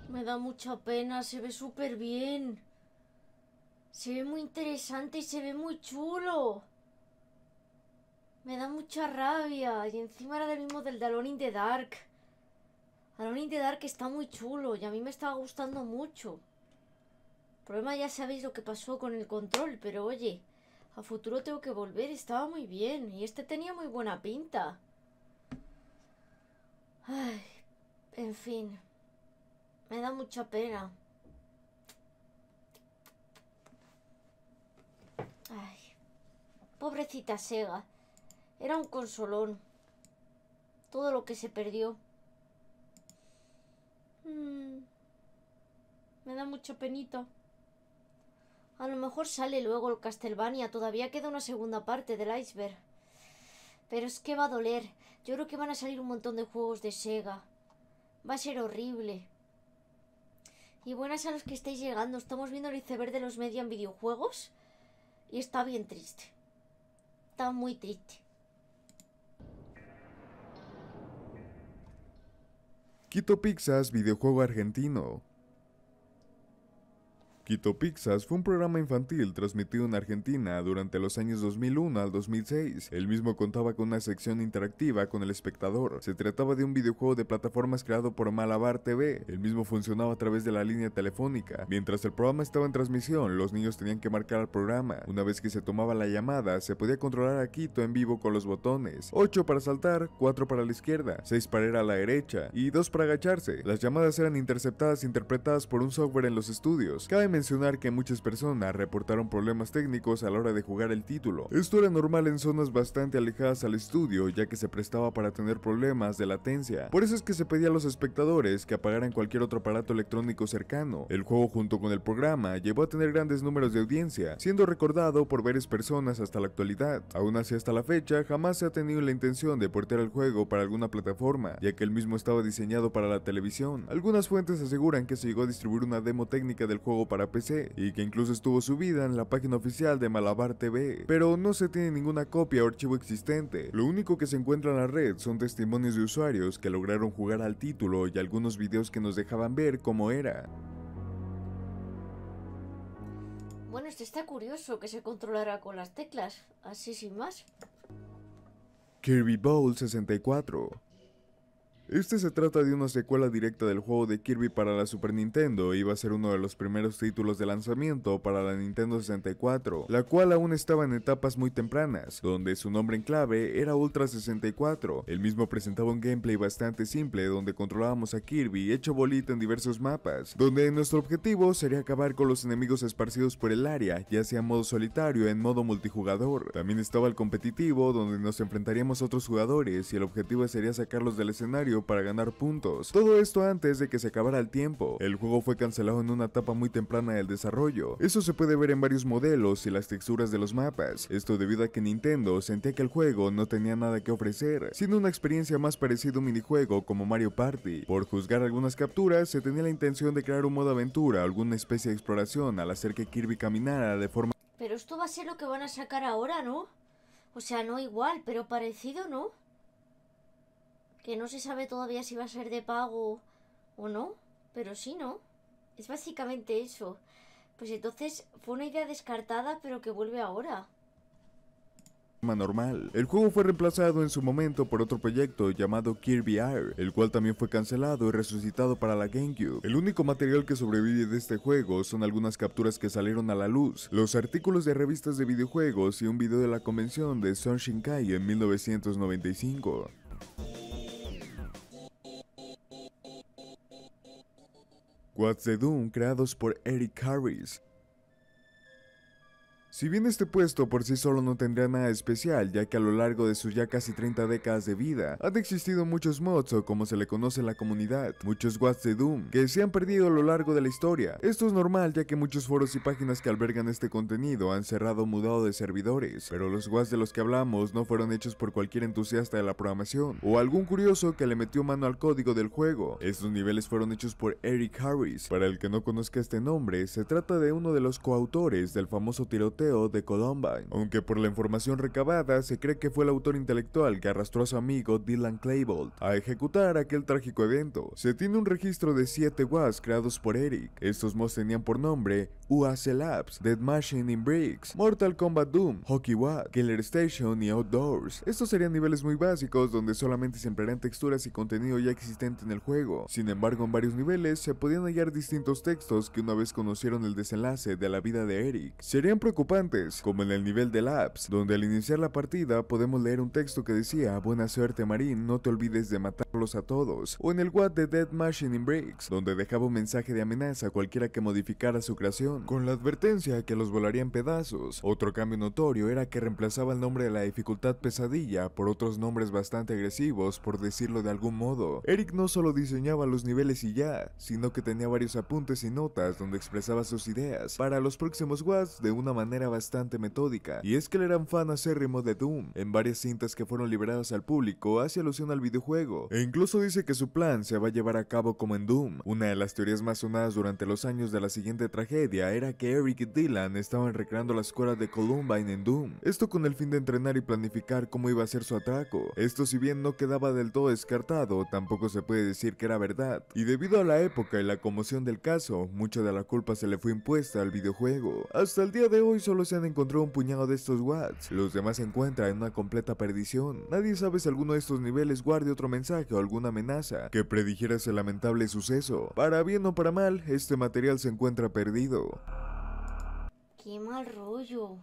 Me da mucha pena, se ve súper bien. Se ve muy interesante y se ve muy chulo. Me da mucha rabia. Y encima era del mismo del de Alone in the Dark. Alone in Dark está muy chulo y a mí me estaba gustando mucho. El problema ya sabéis lo que pasó con el control, pero oye, a futuro tengo que volver. Estaba muy bien y este tenía muy buena pinta. Ay. En fin, me da mucha pena. Ay, pobrecita Sega. Era un consolón. Todo lo que se perdió. Mm. me da mucho penito. A lo mejor sale luego el Castlevania. Todavía queda una segunda parte del iceberg. Pero es que va a doler. Yo creo que van a salir un montón de juegos de Sega. Va a ser horrible. Y buenas a los que estáis llegando. Estamos viendo el iceberg de los media en videojuegos. Y está bien triste. Está muy triste. Quito Pixas videojuego argentino. Quito Pixas fue un programa infantil transmitido en Argentina durante los años 2001 al 2006. El mismo contaba con una sección interactiva con el espectador. Se trataba de un videojuego de plataformas creado por Malabar TV. El mismo funcionaba a través de la línea telefónica. Mientras el programa estaba en transmisión, los niños tenían que marcar al programa. Una vez que se tomaba la llamada, se podía controlar a Quito en vivo con los botones. 8 para saltar, 4 para la izquierda, 6 para ir a la derecha y 2 para agacharse. Las llamadas eran interceptadas e interpretadas por un software en los estudios. Cada mencionar que muchas personas reportaron problemas técnicos a la hora de jugar el título. Esto era normal en zonas bastante alejadas al estudio, ya que se prestaba para tener problemas de latencia. Por eso es que se pedía a los espectadores que apagaran cualquier otro aparato electrónico cercano. El juego junto con el programa llevó a tener grandes números de audiencia, siendo recordado por varias personas hasta la actualidad. Aún así hasta la fecha jamás se ha tenido la intención de portar el juego para alguna plataforma, ya que el mismo estaba diseñado para la televisión. Algunas fuentes aseguran que se llegó a distribuir una demo técnica del juego para PC y que incluso estuvo subida en la página oficial de Malabar TV, pero no se tiene ninguna copia o archivo existente. Lo único que se encuentra en la red son testimonios de usuarios que lograron jugar al título y algunos videos que nos dejaban ver cómo era. Bueno, este está curioso que se controlara con las teclas, así sin más. Kirby Bowl 64 este se trata de una secuela directa del juego de Kirby para la Super Nintendo, iba a ser uno de los primeros títulos de lanzamiento para la Nintendo 64, la cual aún estaba en etapas muy tempranas, donde su nombre en clave era Ultra 64. El mismo presentaba un gameplay bastante simple donde controlábamos a Kirby hecho bolita en diversos mapas, donde nuestro objetivo sería acabar con los enemigos esparcidos por el área, ya sea en modo solitario o en modo multijugador. También estaba el competitivo, donde nos enfrentaríamos a otros jugadores y el objetivo sería sacarlos del escenario para ganar puntos. Todo esto antes de que se acabara el tiempo. El juego fue cancelado en una etapa muy temprana del desarrollo. Eso se puede ver en varios modelos y las texturas de los mapas. Esto debido a que Nintendo sentía que el juego no tenía nada que ofrecer, siendo una experiencia más parecida a un minijuego como Mario Party. Por juzgar algunas capturas, se tenía la intención de crear un modo aventura, alguna especie de exploración al hacer que Kirby caminara de forma... Pero esto va a ser lo que van a sacar ahora, ¿no? O sea, no igual, pero parecido, ¿no? que no se sabe todavía si va a ser de pago o no, pero sí, ¿no? Es básicamente eso. Pues entonces fue una idea descartada, pero que vuelve ahora normal. El juego fue reemplazado en su momento por otro proyecto llamado Kirby Air, el cual también fue cancelado y resucitado para la GameCube. El único material que sobrevive de este juego son algunas capturas que salieron a la luz, los artículos de revistas de videojuegos y un video de la convención de Sun Shinkai en 1995. What's the Doom creados por Eric Harris, si bien este puesto por sí solo no tendría nada especial, ya que a lo largo de sus ya casi 30 décadas de vida, han existido muchos mods o como se le conoce en la comunidad, muchos WATs de Doom, que se han perdido a lo largo de la historia. Esto es normal ya que muchos foros y páginas que albergan este contenido han cerrado o mudado de servidores, pero los Wats de los que hablamos no fueron hechos por cualquier entusiasta de la programación, o algún curioso que le metió mano al código del juego. Estos niveles fueron hechos por Eric Harris, para el que no conozca este nombre, se trata de uno de los coautores del famoso tiroteo de Columbine, aunque por la información recabada se cree que fue el autor intelectual que arrastró a su amigo Dylan Claybolt a ejecutar aquel trágico evento. Se tiene un registro de 7 WAS creados por Eric. Estos mods tenían por nombre UAC Labs, Dead Machine in Bricks, Mortal Kombat Doom, Hockey Watt, Killer Station y Outdoors. Estos serían niveles muy básicos donde solamente se emplearían texturas y contenido ya existente en el juego. Sin embargo, en varios niveles se podían hallar distintos textos que una vez conocieron el desenlace de la vida de Eric, serían preocupantes como en el nivel de Labs, donde al iniciar la partida podemos leer un texto que decía Buena suerte Marín, no te olvides de matarlos a todos, o en el What de Dead Machine in Breaks, donde dejaba un mensaje de amenaza a cualquiera que modificara su creación, con la advertencia que los volaría en pedazos. Otro cambio notorio era que reemplazaba el nombre de la dificultad pesadilla por otros nombres bastante agresivos, por decirlo de algún modo. Eric no solo diseñaba los niveles y ya, sino que tenía varios apuntes y notas donde expresaba sus ideas para los próximos Wats de una manera bastante metódica, y es que le eran un fan acérrimo de Doom, en varias cintas que fueron liberadas al público hace alusión al videojuego, e incluso dice que su plan se va a llevar a cabo como en Doom. Una de las teorías más sonadas durante los años de la siguiente tragedia era que Eric y Dylan estaban recreando la escuela de Columbine en Doom, esto con el fin de entrenar y planificar cómo iba a ser su atraco. Esto si bien no quedaba del todo descartado, tampoco se puede decir que era verdad, y debido a la época y la conmoción del caso, mucha de la culpa se le fue impuesta al videojuego. Hasta el día de hoy solo solo se han encontrado un puñado de estos Watts, los demás se encuentran en una completa perdición. Nadie sabe si alguno de estos niveles guarde otro mensaje o alguna amenaza que predijera ese lamentable suceso. Para bien o para mal, este material se encuentra perdido. ¡Qué mal rollo! O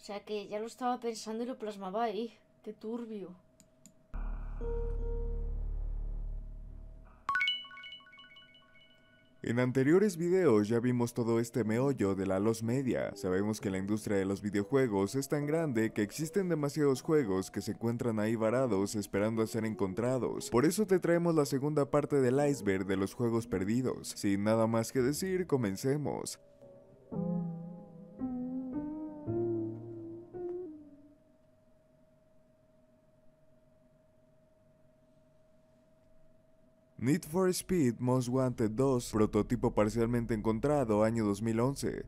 sea que ya lo estaba pensando y lo plasmaba ahí. ¡Qué turbio! En anteriores videos ya vimos todo este meollo de la los media. Sabemos que la industria de los videojuegos es tan grande que existen demasiados juegos que se encuentran ahí varados esperando a ser encontrados. Por eso te traemos la segunda parte del iceberg de los juegos perdidos. Sin nada más que decir, comencemos. Need for Speed Most Wanted 2, prototipo parcialmente encontrado año 2011.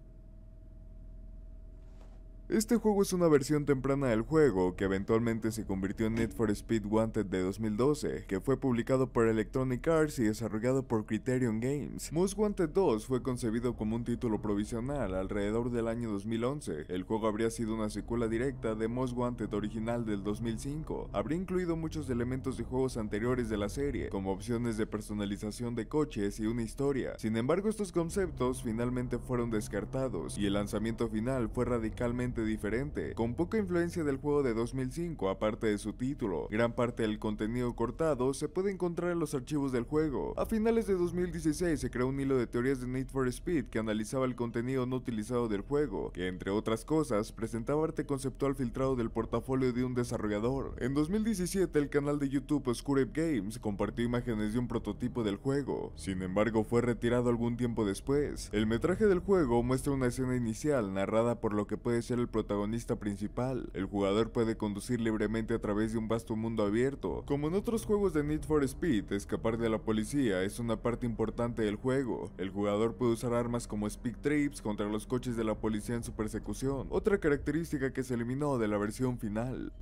Este juego es una versión temprana del juego que eventualmente se convirtió en Need for Speed Wanted de 2012, que fue publicado por Electronic Arts y desarrollado por Criterion Games. Most Wanted 2 fue concebido como un título provisional alrededor del año 2011. El juego habría sido una secuela directa de Most Wanted original del 2005. Habría incluido muchos elementos de juegos anteriores de la serie, como opciones de personalización de coches y una historia. Sin embargo, estos conceptos finalmente fueron descartados y el lanzamiento final fue radicalmente diferente, con poca influencia del juego de 2005 aparte de su título. Gran parte del contenido cortado se puede encontrar en los archivos del juego. A finales de 2016 se creó un hilo de teorías de Need for Speed que analizaba el contenido no utilizado del juego, que entre otras cosas presentaba arte conceptual filtrado del portafolio de un desarrollador. En 2017 el canal de YouTube Oscure Games compartió imágenes de un prototipo del juego, sin embargo fue retirado algún tiempo después. El metraje del juego muestra una escena inicial narrada por lo que puede ser el protagonista principal. El jugador puede conducir libremente a través de un vasto mundo abierto. Como en otros juegos de Need for Speed, escapar de la policía es una parte importante del juego. El jugador puede usar armas como speed trips contra los coches de la policía en su persecución, otra característica que se eliminó de la versión final.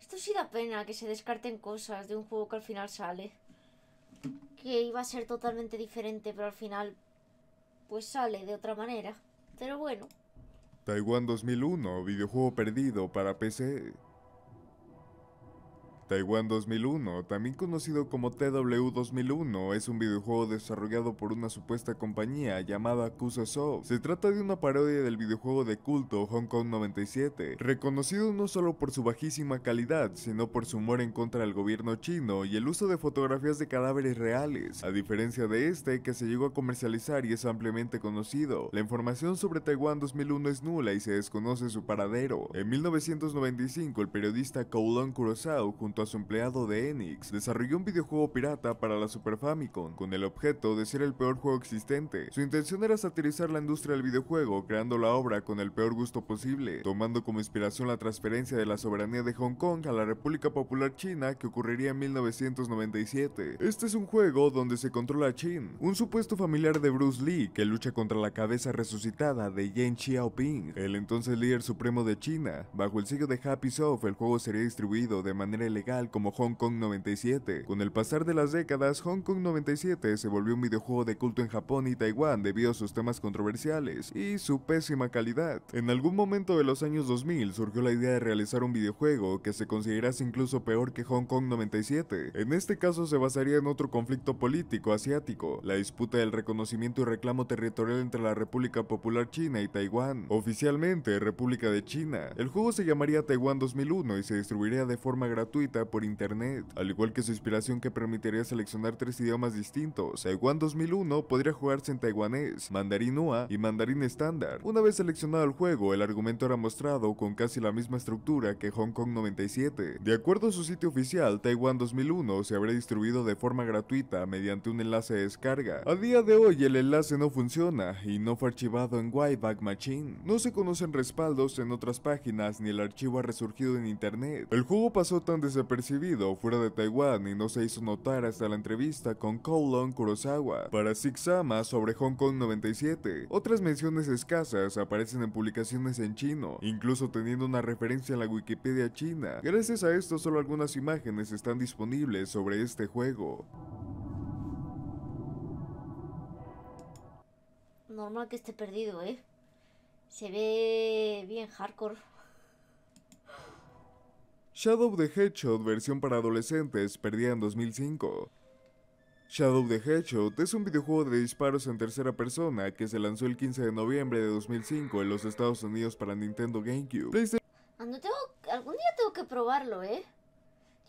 Esto sí da pena que se descarten cosas de un juego que al final sale. Que iba a ser totalmente diferente, pero al final pues sale de otra manera. Pero bueno. Taiwan 2001, videojuego perdido para PC. Taiwan 2001, también conocido como TW 2001, es un videojuego desarrollado por una supuesta compañía llamada Soft. Se trata de una parodia del videojuego de culto Hong Kong 97, reconocido no solo por su bajísima calidad, sino por su humor en contra del gobierno chino y el uso de fotografías de cadáveres reales, a diferencia de este que se llegó a comercializar y es ampliamente conocido. La información sobre Taiwan 2001 es nula y se desconoce su paradero. En 1995, el periodista Kowloon Kurosawa junto a su empleado de Enix, desarrolló un videojuego pirata para la Super Famicom, con el objeto de ser el peor juego existente. Su intención era satirizar la industria del videojuego, creando la obra con el peor gusto posible, tomando como inspiración la transferencia de la soberanía de Hong Kong a la República Popular China que ocurriría en 1997. Este es un juego donde se controla a Chin, un supuesto familiar de Bruce Lee que lucha contra la cabeza resucitada de Yen Xiaoping, el entonces líder supremo de China. Bajo el sello de Happy Soft, el juego sería distribuido de manera como Hong Kong 97. Con el pasar de las décadas, Hong Kong 97 se volvió un videojuego de culto en Japón y Taiwán debido a sus temas controversiales y su pésima calidad. En algún momento de los años 2000 surgió la idea de realizar un videojuego que se considerase incluso peor que Hong Kong 97. En este caso se basaría en otro conflicto político asiático, la disputa del reconocimiento y reclamo territorial entre la República Popular China y Taiwán, oficialmente República de China. El juego se llamaría Taiwán 2001 y se distribuiría de forma gratuita por internet, al igual que su inspiración que permitiría seleccionar tres idiomas distintos. Taiwan 2001 podría jugarse en taiwanés, mandarín UA y mandarín estándar. Una vez seleccionado el juego, el argumento era mostrado con casi la misma estructura que Hong Kong 97. De acuerdo a su sitio oficial, Taiwan 2001 se habrá distribuido de forma gratuita mediante un enlace de descarga. A día de hoy el enlace no funciona y no fue archivado en Wayback Machine. No se conocen respaldos en otras páginas ni el archivo ha resurgido en internet. El juego pasó tan desapercibido Percibido fuera de Taiwán y no se hizo notar hasta la entrevista con Kowloon Kurosawa para Sixama sobre Hong Kong 97. Otras menciones escasas aparecen en publicaciones en chino, incluso teniendo una referencia en la Wikipedia china. Gracias a esto solo algunas imágenes están disponibles sobre este juego. Normal que esté perdido, ¿eh? Se ve bien hardcore. Shadow the Hedgehog versión para adolescentes perdida en 2005. Shadow the Hedgehog es un videojuego de disparos en tercera persona que se lanzó el 15 de noviembre de 2005 en los Estados Unidos para Nintendo GameCube. Ah, tengo... Algún día tengo que probarlo, ¿eh?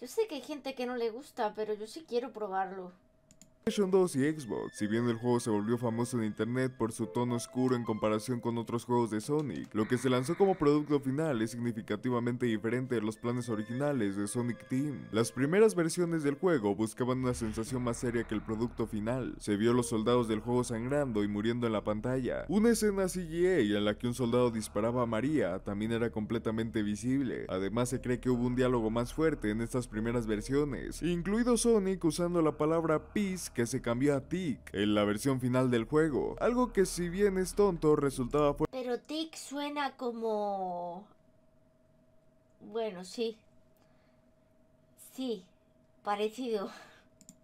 Yo sé que hay gente que no le gusta, pero yo sí quiero probarlo. PlayStation 2 y Xbox. Si bien el juego se volvió famoso en internet por su tono oscuro en comparación con otros juegos de Sonic, lo que se lanzó como producto final es significativamente diferente de los planes originales de Sonic Team. Las primeras versiones del juego buscaban una sensación más seria que el producto final. Se vio a los soldados del juego sangrando y muriendo en la pantalla. Una escena CGA en la que un soldado disparaba a María también era completamente visible. Además se cree que hubo un diálogo más fuerte en estas primeras versiones, incluido Sonic usando la palabra Peace que se cambió a Tick en la versión final del juego. Algo que si bien es tonto resultaba... Pero Tick suena como... Bueno, sí. Sí, parecido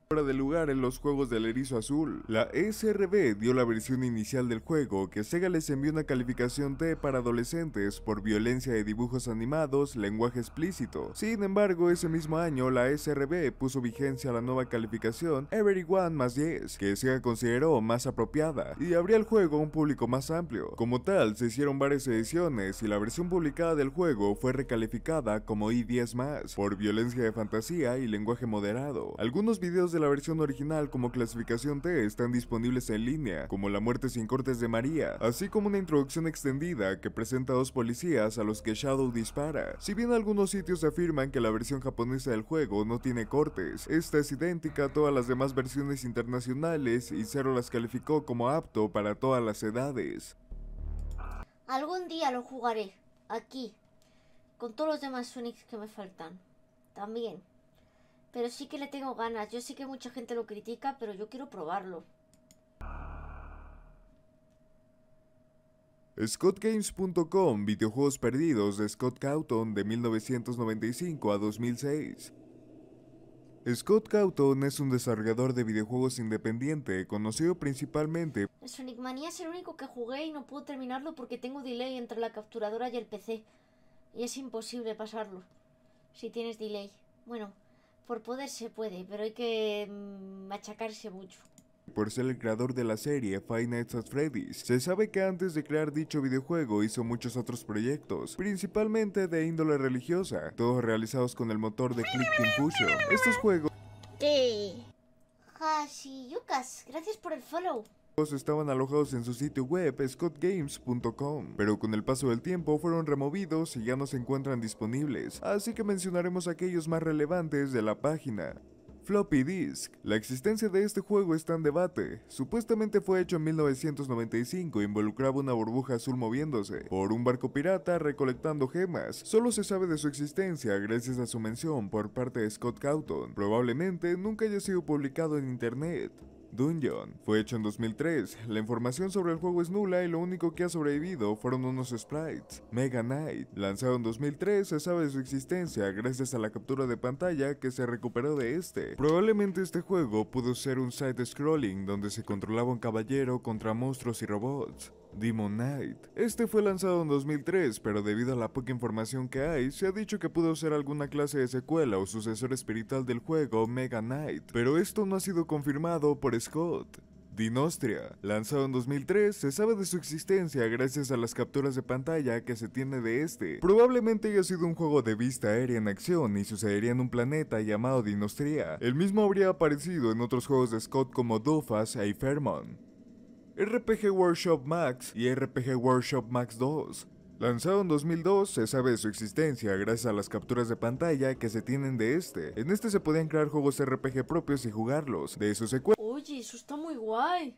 fuera de lugar en los juegos del erizo azul. La e SRB dio la versión inicial del juego que Sega les envió una calificación T para adolescentes por violencia de dibujos animados, lenguaje explícito. Sin embargo, ese mismo año la e SRB puso vigencia a la nueva calificación Everyone más 10, que Sega consideró más apropiada y abría el juego a un público más amplio. Como tal, se hicieron varias ediciones y la versión publicada del juego fue recalificada como I10 más por violencia de fantasía y lenguaje moderado. Algunos videos de la versión original como clasificación T están disponibles en línea, como La muerte sin cortes de María, así como una introducción extendida que presenta dos policías a los que Shadow dispara. Si bien algunos sitios afirman que la versión japonesa del juego no tiene cortes, esta es idéntica a todas las demás versiones internacionales y Zero las calificó como apto para todas las edades. Algún día lo jugaré, aquí, con todos los demás Sonics que me faltan. También. Pero sí que le tengo ganas. Yo sé que mucha gente lo critica, pero yo quiero probarlo. ScottGames.com Videojuegos perdidos de Scott Cawthon de 1995 a 2006 Scott Cawthon es un desarrollador de videojuegos independiente, conocido principalmente... Sonic Mania es el único que jugué y no puedo terminarlo porque tengo delay entre la capturadora y el PC. Y es imposible pasarlo, si tienes delay. Bueno, por poder se puede, pero hay que mm, machacarse mucho por ser el creador de la serie Five Nights at Freddy's. Se sabe que antes de crear dicho videojuego hizo muchos otros proyectos, principalmente de índole religiosa, todos realizados con el motor de Click pusho Estos juegos... Ah, sí. Hashiyukas, gracias por el follow estaban alojados en su sitio web scottgames.com, pero con el paso del tiempo fueron removidos y ya no se encuentran disponibles, así que mencionaremos aquellos más relevantes de la página. Floppy Disk. La existencia de este juego está en debate. Supuestamente fue hecho en 1995 e involucraba una burbuja azul moviéndose por un barco pirata recolectando gemas. Solo se sabe de su existencia gracias a su mención por parte de Scott Cawthon. Probablemente nunca haya sido publicado en internet. Dungeon fue hecho en 2003, la información sobre el juego es nula y lo único que ha sobrevivido fueron unos sprites. Mega Knight, lanzado en 2003, se sabe de su existencia gracias a la captura de pantalla que se recuperó de este. Probablemente este juego pudo ser un side-scrolling donde se controlaba un caballero contra monstruos y robots. Demon Knight. Este fue lanzado en 2003, pero debido a la poca información que hay, se ha dicho que pudo ser alguna clase de secuela o sucesor espiritual del juego Mega Knight, pero esto no ha sido confirmado por Scott. Dinostria. Lanzado en 2003, se sabe de su existencia gracias a las capturas de pantalla que se tiene de este. Probablemente haya sido un juego de vista aérea en acción y sucedería en un planeta llamado Dinostria. El mismo habría aparecido en otros juegos de Scott como Dofas y fermon RPG Workshop Max y RPG Workshop Max 2. Lanzado en 2002, se sabe de su existencia gracias a las capturas de pantalla que se tienen de este. En este se podían crear juegos RPG propios y jugarlos. De su secuelas. Oye, eso está muy guay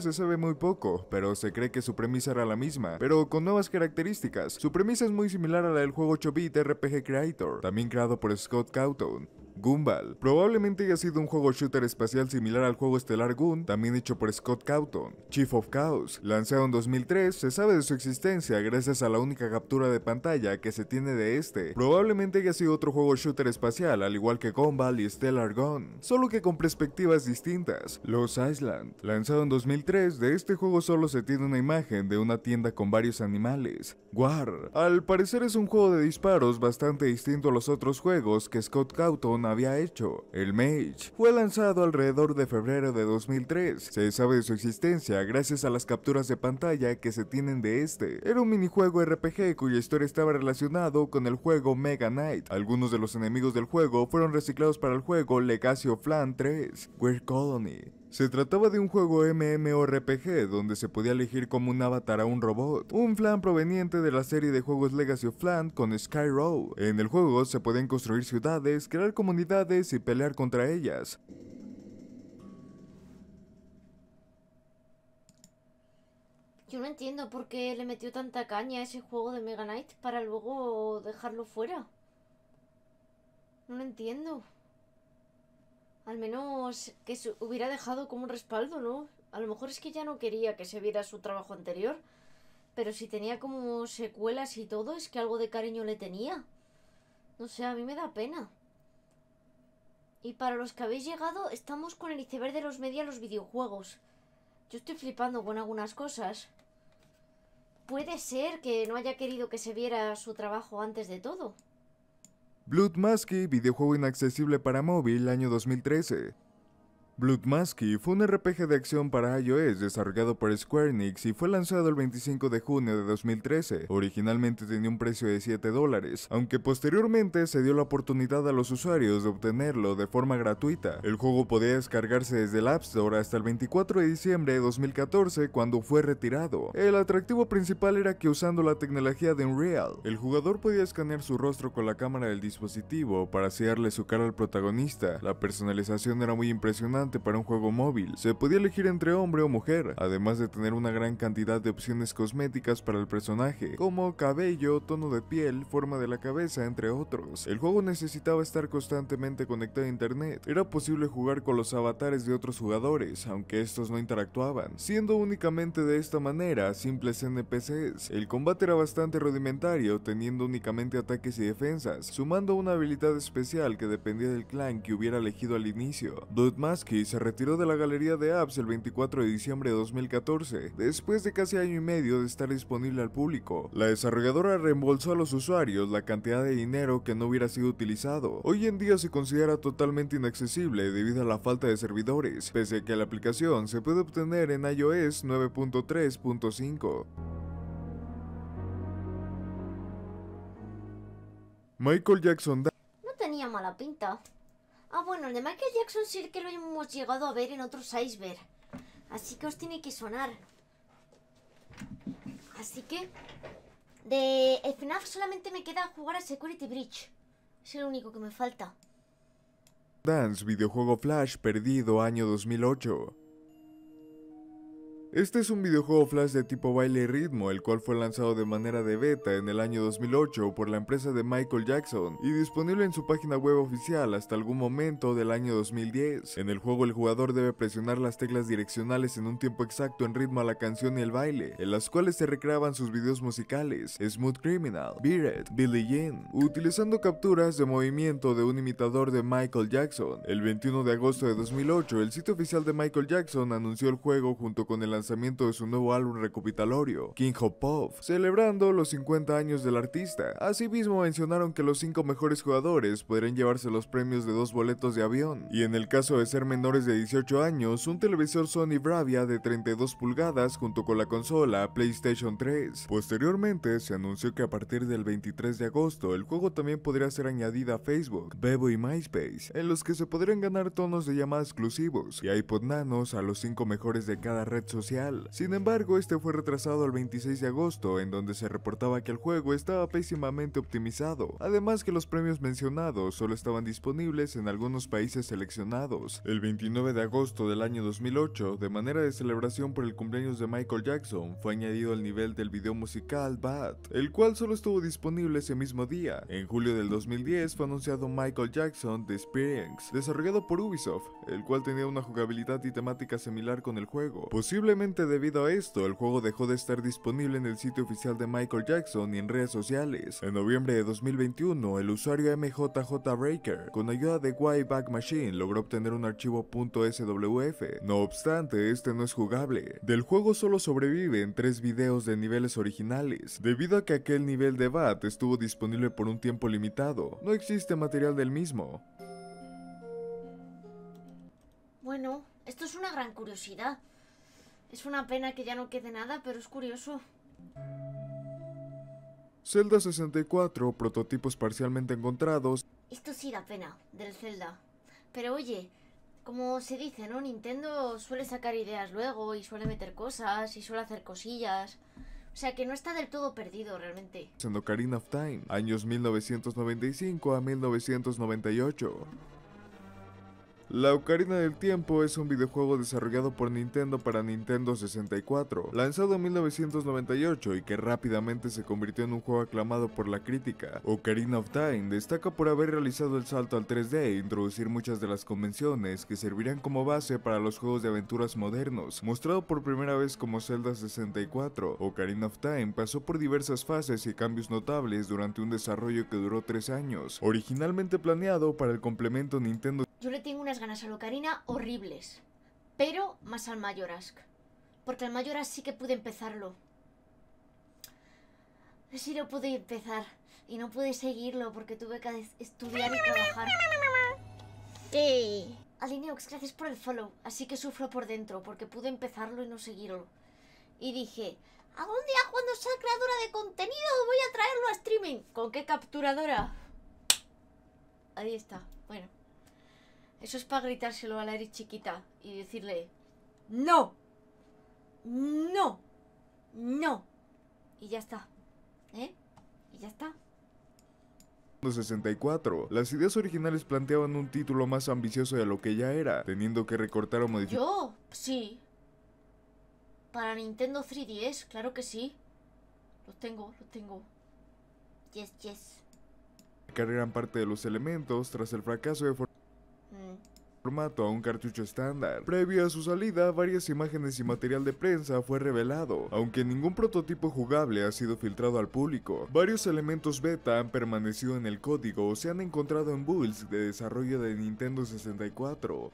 se sabe muy poco, pero se cree que su premisa era la misma, pero con nuevas características. Su premisa es muy similar a la del juego 8-bit RPG Creator, también creado por Scott Cawthon. Gumball. Probablemente haya sido un juego shooter espacial similar al juego Stellar Gun, también hecho por Scott Cawthon. Chief of Chaos, lanzado en 2003, se sabe de su existencia gracias a la única captura de pantalla que se tiene de este. Probablemente haya sido otro juego shooter espacial, al igual que Gumball y Stellar Gun, solo que con perspectivas distintas. Los Island, lanzado en 2003, de este juego solo se tiene una imagen de una tienda con varios animales. War, al parecer es un juego de disparos bastante distinto a los otros juegos que Scott Cawthon había hecho, el Mage. Fue lanzado alrededor de febrero de 2003. Se sabe de su existencia gracias a las capturas de pantalla que se tienen de este. Era un minijuego RPG cuya historia estaba relacionado con el juego Mega Knight. Algunos de los enemigos del juego fueron reciclados para el juego Legacy of Land 3, Weird Colony. Se trataba de un juego MMORPG donde se podía elegir como un avatar a un robot, un flan proveniente de la serie de juegos Legacy of Flan con Skyrow. En el juego se pueden construir ciudades, crear comunidades y pelear contra ellas. Yo no entiendo por qué le metió tanta caña a ese juego de Mega Knight para luego dejarlo fuera. No lo entiendo. Al menos que se hubiera dejado como un respaldo, ¿no? A lo mejor es que ya no quería que se viera su trabajo anterior, pero si tenía como secuelas y todo, es que algo de cariño le tenía. No sé, a mí me da pena. Y para los que habéis llegado, estamos con el iceberg de los media los videojuegos. Yo estoy flipando con algunas cosas. Puede ser que no haya querido que se viera su trabajo antes de todo. Blood videojuego inaccesible para móvil año 2013. Bloodmasky fue un RPG de acción para iOS desarrollado por Square Enix y fue lanzado el 25 de junio de 2013. Originalmente tenía un precio de 7 dólares, aunque posteriormente se dio la oportunidad a los usuarios de obtenerlo de forma gratuita. El juego podía descargarse desde el App Store hasta el 24 de diciembre de 2014 cuando fue retirado. El atractivo principal era que usando la tecnología de Unreal, el jugador podía escanear su rostro con la cámara del dispositivo para así su cara al protagonista. La personalización era muy impresionante para un juego móvil. Se podía elegir entre hombre o mujer, además de tener una gran cantidad de opciones cosméticas para el personaje, como cabello, tono de piel, forma de la cabeza, entre otros. El juego necesitaba estar constantemente conectado a internet. Era posible jugar con los avatares de otros jugadores, aunque estos no interactuaban, siendo únicamente de esta manera simples NPCs. El combate era bastante rudimentario, teniendo únicamente ataques y defensas, sumando una habilidad especial que dependía del clan que hubiera elegido al inicio. que se retiró de la galería de apps el 24 de diciembre de 2014, después de casi año y medio de estar disponible al público. La desarrolladora reembolsó a los usuarios la cantidad de dinero que no hubiera sido utilizado. Hoy en día se considera totalmente inaccesible debido a la falta de servidores, pese a que la aplicación se puede obtener en iOS 9.3.5. Michael Jackson No tenía mala pinta. Ah, bueno, el de Michael Jackson sí que lo hemos llegado a ver en otros iceberg. Así que os tiene que sonar. Así que... De FNAF solamente me queda jugar a Security Breach. Es el único que me falta. Dance, videojuego Flash perdido año 2008. Este es un videojuego flash de tipo baile y ritmo, el cual fue lanzado de manera de beta en el año 2008 por la empresa de Michael Jackson y disponible en su página web oficial hasta algún momento del año 2010. En el juego el jugador debe presionar las teclas direccionales en un tiempo exacto en ritmo a la canción y el baile, en las cuales se recreaban sus videos musicales, Smooth Criminal, Beat Billie Jean, utilizando capturas de movimiento de un imitador de Michael Jackson. El 21 de agosto de 2008, el sitio oficial de Michael Jackson anunció el juego junto con el lanzamiento lanzamiento de su nuevo álbum recopilatorio, King Hop Pop, celebrando los 50 años del artista. Asimismo mencionaron que los 5 mejores jugadores podrían llevarse los premios de dos boletos de avión, y en el caso de ser menores de 18 años, un televisor Sony Bravia de 32 pulgadas junto con la consola PlayStation 3. Posteriormente se anunció que a partir del 23 de agosto el juego también podría ser añadido a Facebook, Bebo y MySpace, en los que se podrían ganar tonos de llamada exclusivos y iPod Nanos a los 5 mejores de cada red social sin embargo, este fue retrasado al 26 de agosto, en donde se reportaba que el juego estaba pésimamente optimizado, además que los premios mencionados solo estaban disponibles en algunos países seleccionados. El 29 de agosto del año 2008, de manera de celebración por el cumpleaños de Michael Jackson, fue añadido al nivel del video musical Bad, el cual solo estuvo disponible ese mismo día. En julio del 2010 fue anunciado Michael Jackson The Experience, desarrollado por Ubisoft, el cual tenía una jugabilidad y temática similar con el juego. Posiblemente debido a esto, el juego dejó de estar disponible en el sitio oficial de Michael Jackson y en redes sociales. En noviembre de 2021, el usuario MJJ Breaker, con ayuda de Wayback Machine, logró obtener un archivo .swf. No obstante, este no es jugable. Del juego solo sobreviven tres videos de niveles originales, debido a que aquel nivel de BAT estuvo disponible por un tiempo limitado. No existe material del mismo. Bueno, esto es una gran curiosidad. Es una pena que ya no quede nada, pero es curioso. Zelda 64, prototipos parcialmente encontrados. Esto sí da pena, del Zelda. Pero oye, como se dice, ¿no? Nintendo suele sacar ideas luego y suele meter cosas y suele hacer cosillas. O sea que no está del todo perdido realmente. Siendo Karina of Time, años 1995 a 1998. La Ocarina del Tiempo es un videojuego desarrollado por Nintendo para Nintendo 64, lanzado en 1998 y que rápidamente se convirtió en un juego aclamado por la crítica. Ocarina of Time destaca por haber realizado el salto al 3D e introducir muchas de las convenciones que servirán como base para los juegos de aventuras modernos, mostrado por primera vez como Zelda 64. Ocarina of Time pasó por diversas fases y cambios notables durante un desarrollo que duró 3 años, originalmente planeado para el complemento Nintendo yo a la horribles. Pero más al Majorask. Porque al Majorask sí que pude empezarlo. Sí lo pude empezar. Y no pude seguirlo porque tuve que estudiar y trabajar. Sí. Alineox, gracias por el follow. Así que sufro por dentro porque pude empezarlo y no seguirlo. Y dije, algún día cuando sea creadora de contenido voy a traerlo a streaming. ¿Con qué capturadora? Ahí está. Bueno. Eso es para gritárselo a la Eri chiquita y decirle, no, no, no. Y ya está. ¿Eh? Y ya está. 64. Las ideas originales planteaban un título más ambicioso de lo que ya era, teniendo que recortar o modificar. Yo, sí. Para Nintendo 3DS, claro que sí. Lo tengo, lo tengo. Yes, yes. eran parte de los elementos tras el fracaso de formato a un cartucho estándar. Previo a su salida, varias imágenes y material de prensa fue revelado, aunque ningún prototipo jugable ha sido filtrado al público. Varios elementos beta han permanecido en el código o se han encontrado en builds de desarrollo de Nintendo 64.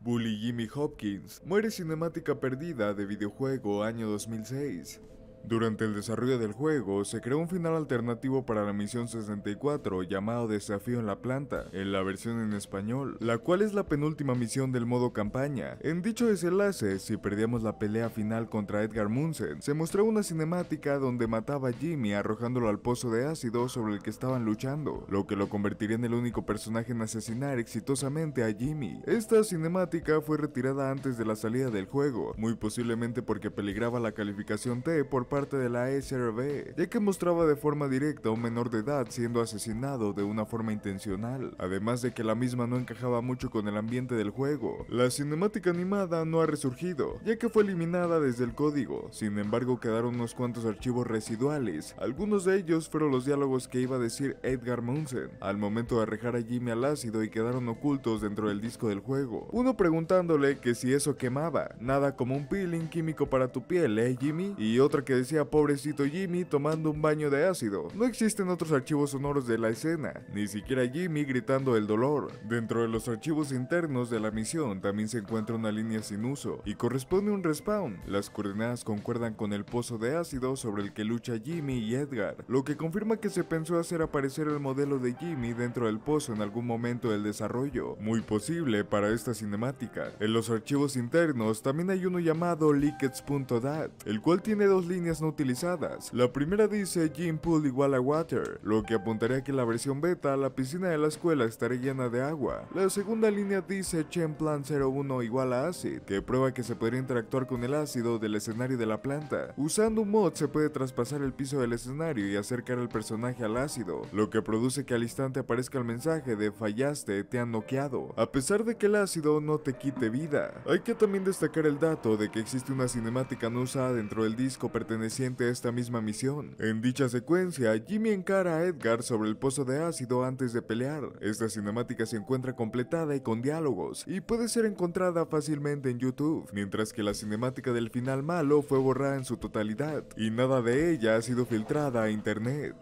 Bully Jimmy Hopkins muere cinemática perdida de videojuego año 2006. Durante el desarrollo del juego, se creó un final alternativo para la misión 64 llamado Desafío en la Planta, en la versión en español, la cual es la penúltima misión del modo campaña. En dicho desenlace, si perdíamos la pelea final contra Edgar Munsen, se mostró una cinemática donde mataba a Jimmy arrojándolo al pozo de ácido sobre el que estaban luchando, lo que lo convertiría en el único personaje en asesinar exitosamente a Jimmy. Esta cinemática fue retirada antes de la salida del juego, muy posiblemente porque peligraba la calificación T por parte parte de la SRB, ya que mostraba de forma directa a un menor de edad siendo asesinado de una forma intencional, además de que la misma no encajaba mucho con el ambiente del juego. La cinemática animada no ha resurgido, ya que fue eliminada desde el código, sin embargo quedaron unos cuantos archivos residuales, algunos de ellos fueron los diálogos que iba a decir Edgar Munsen, al momento de arrejar a Jimmy al ácido y quedaron ocultos dentro del disco del juego, uno preguntándole que si eso quemaba, nada como un peeling químico para tu piel, ¿eh Jimmy? Y otra que sea pobrecito Jimmy tomando un baño de ácido. No existen otros archivos sonoros de la escena, ni siquiera Jimmy gritando el dolor. Dentro de los archivos internos de la misión también se encuentra una línea sin uso y corresponde un respawn. Las coordenadas concuerdan con el pozo de ácido sobre el que lucha Jimmy y Edgar, lo que confirma que se pensó hacer aparecer el modelo de Jimmy dentro del pozo en algún momento del desarrollo, muy posible para esta cinemática. En los archivos internos también hay uno llamado leakets.dat, el cual tiene dos líneas no utilizadas. La primera dice Jim Pool igual a Water, lo que apuntaría que en la versión beta la piscina de la escuela estará llena de agua. La segunda línea dice Chen Plan 01 igual a Acid, que prueba que se podría interactuar con el ácido del escenario de la planta. Usando un mod se puede traspasar el piso del escenario y acercar al personaje al ácido, lo que produce que al instante aparezca el mensaje de fallaste, te han noqueado, a pesar de que el ácido no te quite vida. Hay que también destacar el dato de que existe una cinemática no usada dentro del disco perteneciente siente esta misma misión. En dicha secuencia, Jimmy encara a Edgar sobre el pozo de ácido antes de pelear. Esta cinemática se encuentra completada y con diálogos, y puede ser encontrada fácilmente en YouTube, mientras que la cinemática del final malo fue borrada en su totalidad, y nada de ella ha sido filtrada a internet.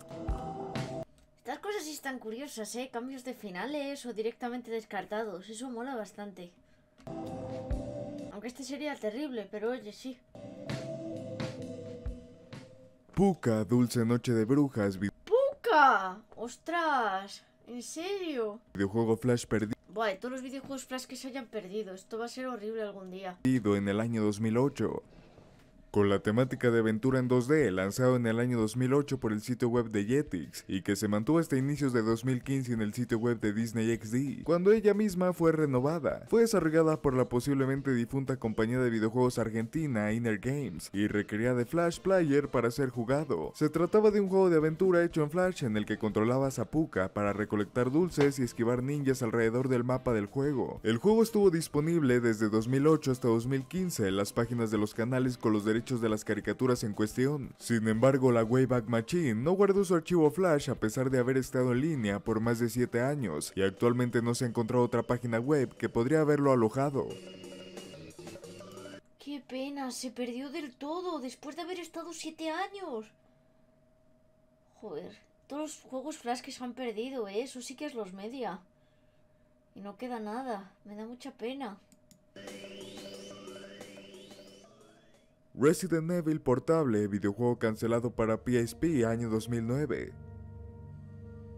Estas cosas están curiosas, ¿eh? Cambios de finales o directamente descartados, eso mola bastante. Aunque este sería terrible, pero oye, sí. Puka, Dulce Noche de Brujas. ¡Puka! ¡Ostras! ¿En serio? Videojuego Flash perdido. Buah, todos los videojuegos Flash que se hayan perdido. Esto va a ser horrible algún día. En el año 2008 con la temática de aventura en 2D lanzado en el año 2008 por el sitio web de Jetix y que se mantuvo hasta inicios de 2015 en el sitio web de Disney XD, cuando ella misma fue renovada. Fue desarrollada por la posiblemente difunta compañía de videojuegos argentina Inner Games y requería de Flash Player para ser jugado. Se trataba de un juego de aventura hecho en Flash en el que controlabas a Puka para recolectar dulces y esquivar ninjas alrededor del mapa del juego. El juego estuvo disponible desde 2008 hasta 2015 en las páginas de los canales con los derechos de las caricaturas en cuestión. Sin embargo, la Wayback Machine no guardó su archivo Flash a pesar de haber estado en línea por más de 7 años y actualmente no se ha encontrado otra página web que podría haberlo alojado. ¡Qué pena! Se perdió del todo después de haber estado 7 años. Joder, todos los juegos Flash que se han perdido, ¿eh? eso sí que es los media. Y no queda nada, me da mucha pena. Resident Evil Portable, videojuego cancelado para PSP año 2009.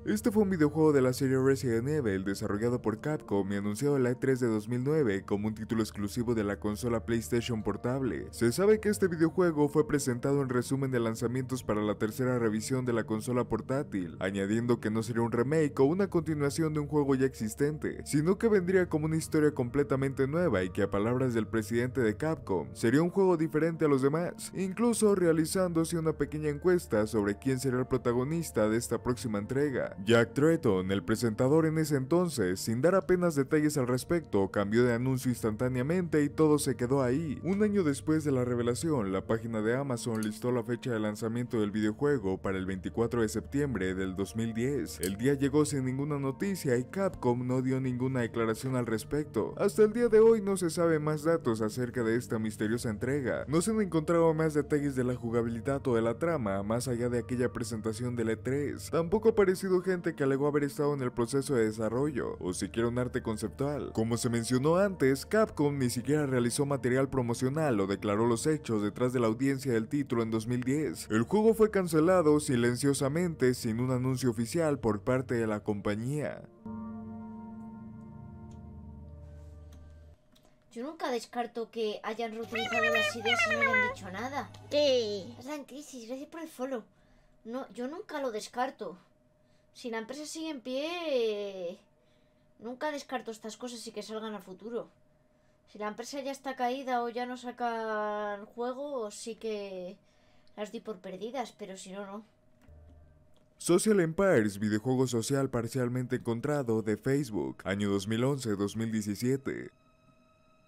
Este fue un videojuego de la serie Resident Evil desarrollado por Capcom y anunciado en la E3 de 2009 como un título exclusivo de la consola PlayStation Portable. Se sabe que este videojuego fue presentado en resumen de lanzamientos para la tercera revisión de la consola portátil, añadiendo que no sería un remake o una continuación de un juego ya existente, sino que vendría como una historia completamente nueva y que a palabras del presidente de Capcom, sería un juego diferente a los demás, incluso realizándose una pequeña encuesta sobre quién será el protagonista de esta próxima entrega. Jack Tretton, el presentador en ese entonces, sin dar apenas detalles al respecto, cambió de anuncio instantáneamente y todo se quedó ahí. Un año después de la revelación, la página de Amazon listó la fecha de lanzamiento del videojuego para el 24 de septiembre del 2010. El día llegó sin ninguna noticia y Capcom no dio ninguna declaración al respecto. Hasta el día de hoy no se sabe más datos acerca de esta misteriosa entrega. No se han encontrado más detalles de la jugabilidad o de la trama, más allá de aquella presentación del E3. Tampoco ha aparecido gente que alegó haber estado en el proceso de desarrollo, o siquiera un arte conceptual. Como se mencionó antes, Capcom ni siquiera realizó material promocional o declaró los hechos detrás de la audiencia del título en 2010. El juego fue cancelado silenciosamente sin un anuncio oficial por parte de la compañía. Yo nunca descarto que hayan reutilizado las ideas y no hayan dicho nada. ¿Qué? Está crisis, gracias por el follow. No, yo nunca lo descarto. Si la empresa sigue en pie, nunca descarto estas cosas y que salgan al futuro. Si la empresa ya está caída o ya no saca el juego, sí que las di por perdidas, pero si no, no. Social Empires, videojuego social parcialmente encontrado de Facebook, año 2011-2017.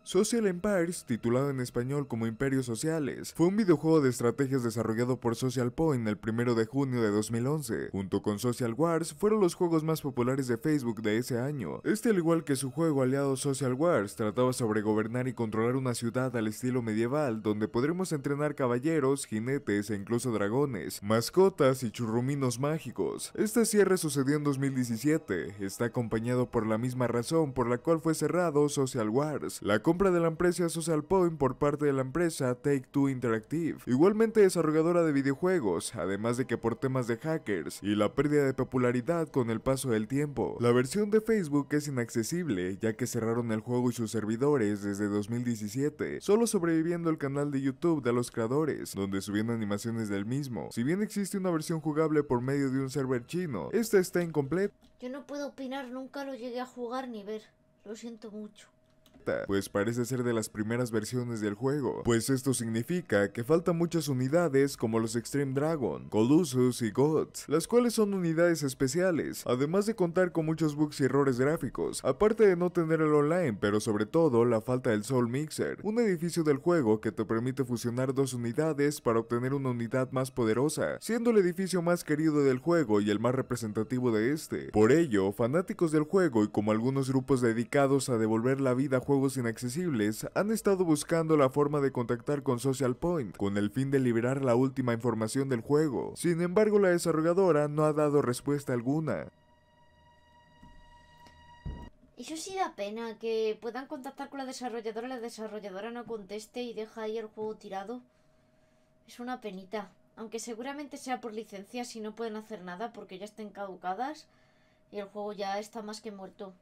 Social Empires, titulado en español como Imperios Sociales, fue un videojuego de estrategias desarrollado por Social Point el 1 de junio de 2011. Junto con Social Wars, fueron los juegos más populares de Facebook de ese año. Este, al igual que su juego aliado Social Wars, trataba sobre gobernar y controlar una ciudad al estilo medieval, donde podremos entrenar caballeros, jinetes e incluso dragones, mascotas y churruminos mágicos. Este cierre sucedió en 2017, está acompañado por la misma razón por la cual fue cerrado Social Wars. La compra de la empresa Social Point por parte de la empresa Take Two Interactive, igualmente desarrolladora de videojuegos, además de que por temas de hackers y la pérdida de popularidad con el paso del tiempo. La versión de Facebook es inaccesible, ya que cerraron el juego y sus servidores desde 2017, solo sobreviviendo el canal de YouTube de los creadores, donde subían animaciones del mismo. Si bien existe una versión jugable por medio de un server chino, esta está incompleta. Yo no puedo opinar, nunca lo llegué a jugar ni ver. Lo siento mucho pues parece ser de las primeras versiones del juego, pues esto significa que faltan muchas unidades como los Extreme Dragon, Colossus y Gods, las cuales son unidades especiales, además de contar con muchos bugs y errores gráficos, aparte de no tener el online, pero sobre todo la falta del Soul Mixer, un edificio del juego que te permite fusionar dos unidades para obtener una unidad más poderosa, siendo el edificio más querido del juego y el más representativo de este. Por ello, fanáticos del juego y como algunos grupos dedicados a devolver la vida a juegos inaccesibles han estado buscando la forma de contactar con Social Point, con el fin de liberar la última información del juego. Sin embargo, la desarrolladora no ha dado respuesta alguna. Eso sí da pena, que puedan contactar con la desarrolladora la desarrolladora no conteste y deja ahí el juego tirado. Es una penita. Aunque seguramente sea por licencia y no pueden hacer nada porque ya estén caducadas y el juego ya está más que muerto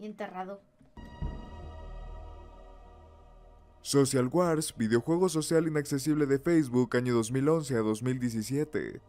y enterrado. Social Wars, videojuego social inaccesible de Facebook año 2011 a 2017.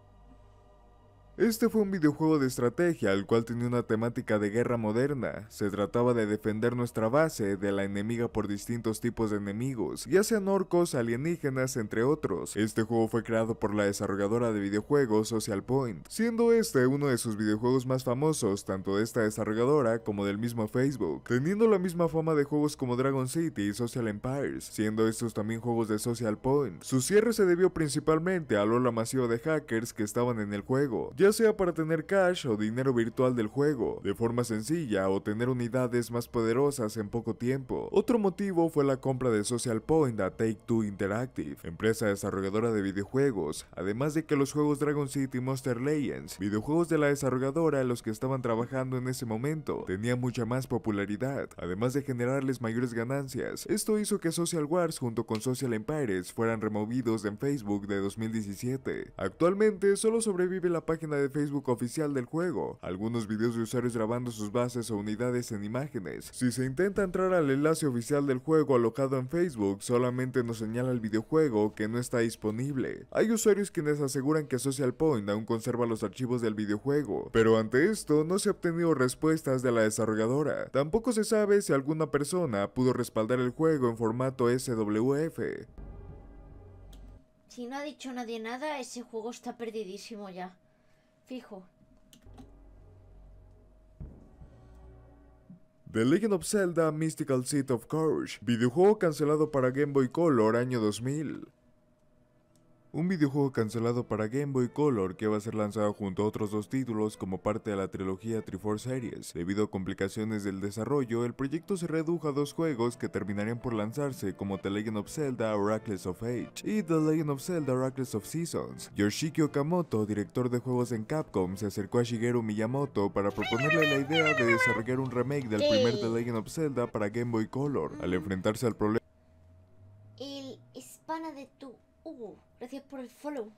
Este fue un videojuego de estrategia el cual tenía una temática de guerra moderna, se trataba de defender nuestra base de la enemiga por distintos tipos de enemigos, ya sean orcos, alienígenas, entre otros. Este juego fue creado por la desarrolladora de videojuegos Social Point, siendo este uno de sus videojuegos más famosos tanto de esta desarrolladora como del mismo Facebook, teniendo la misma fama de juegos como Dragon City y Social Empires, siendo estos también juegos de Social Point. Su cierre se debió principalmente al ola masivo de hackers que estaban en el juego, ya sea para tener cash o dinero virtual del juego, de forma sencilla o tener unidades más poderosas en poco tiempo. Otro motivo fue la compra de Social Point a Take-Two Interactive, empresa desarrolladora de videojuegos, además de que los juegos Dragon City y Monster Legends, videojuegos de la desarrolladora en los que estaban trabajando en ese momento, tenían mucha más popularidad, además de generarles mayores ganancias. Esto hizo que Social Wars junto con Social Empires fueran removidos en Facebook de 2017. Actualmente solo sobrevive la página de Facebook oficial del juego, algunos videos de usuarios grabando sus bases o unidades en imágenes. Si se intenta entrar al enlace oficial del juego alojado en Facebook, solamente nos señala el videojuego que no está disponible. Hay usuarios quienes aseguran que Social Point aún conserva los archivos del videojuego, pero ante esto no se ha obtenido respuestas de la desarrolladora. Tampoco se sabe si alguna persona pudo respaldar el juego en formato SWF. Si no ha dicho nadie nada, ese juego está perdidísimo ya. Fijo. The Legend of Zelda Mystical Seat of Courage, videojuego cancelado para Game Boy Color año 2000. Un videojuego cancelado para Game Boy Color que va a ser lanzado junto a otros dos títulos como parte de la trilogía Triforce Series. Debido a complicaciones del desarrollo, el proyecto se redujo a dos juegos que terminarían por lanzarse como The Legend of Zelda Oracles of Age y The Legend of Zelda Oracles of Seasons. Yoshiki Okamoto, director de juegos en Capcom, se acercó a Shigeru Miyamoto para proponerle la idea de desarrollar un remake del primer The Legend of Zelda para Game Boy Color. Al enfrentarse al problema... El espana de tu Hugo, gracias por el follow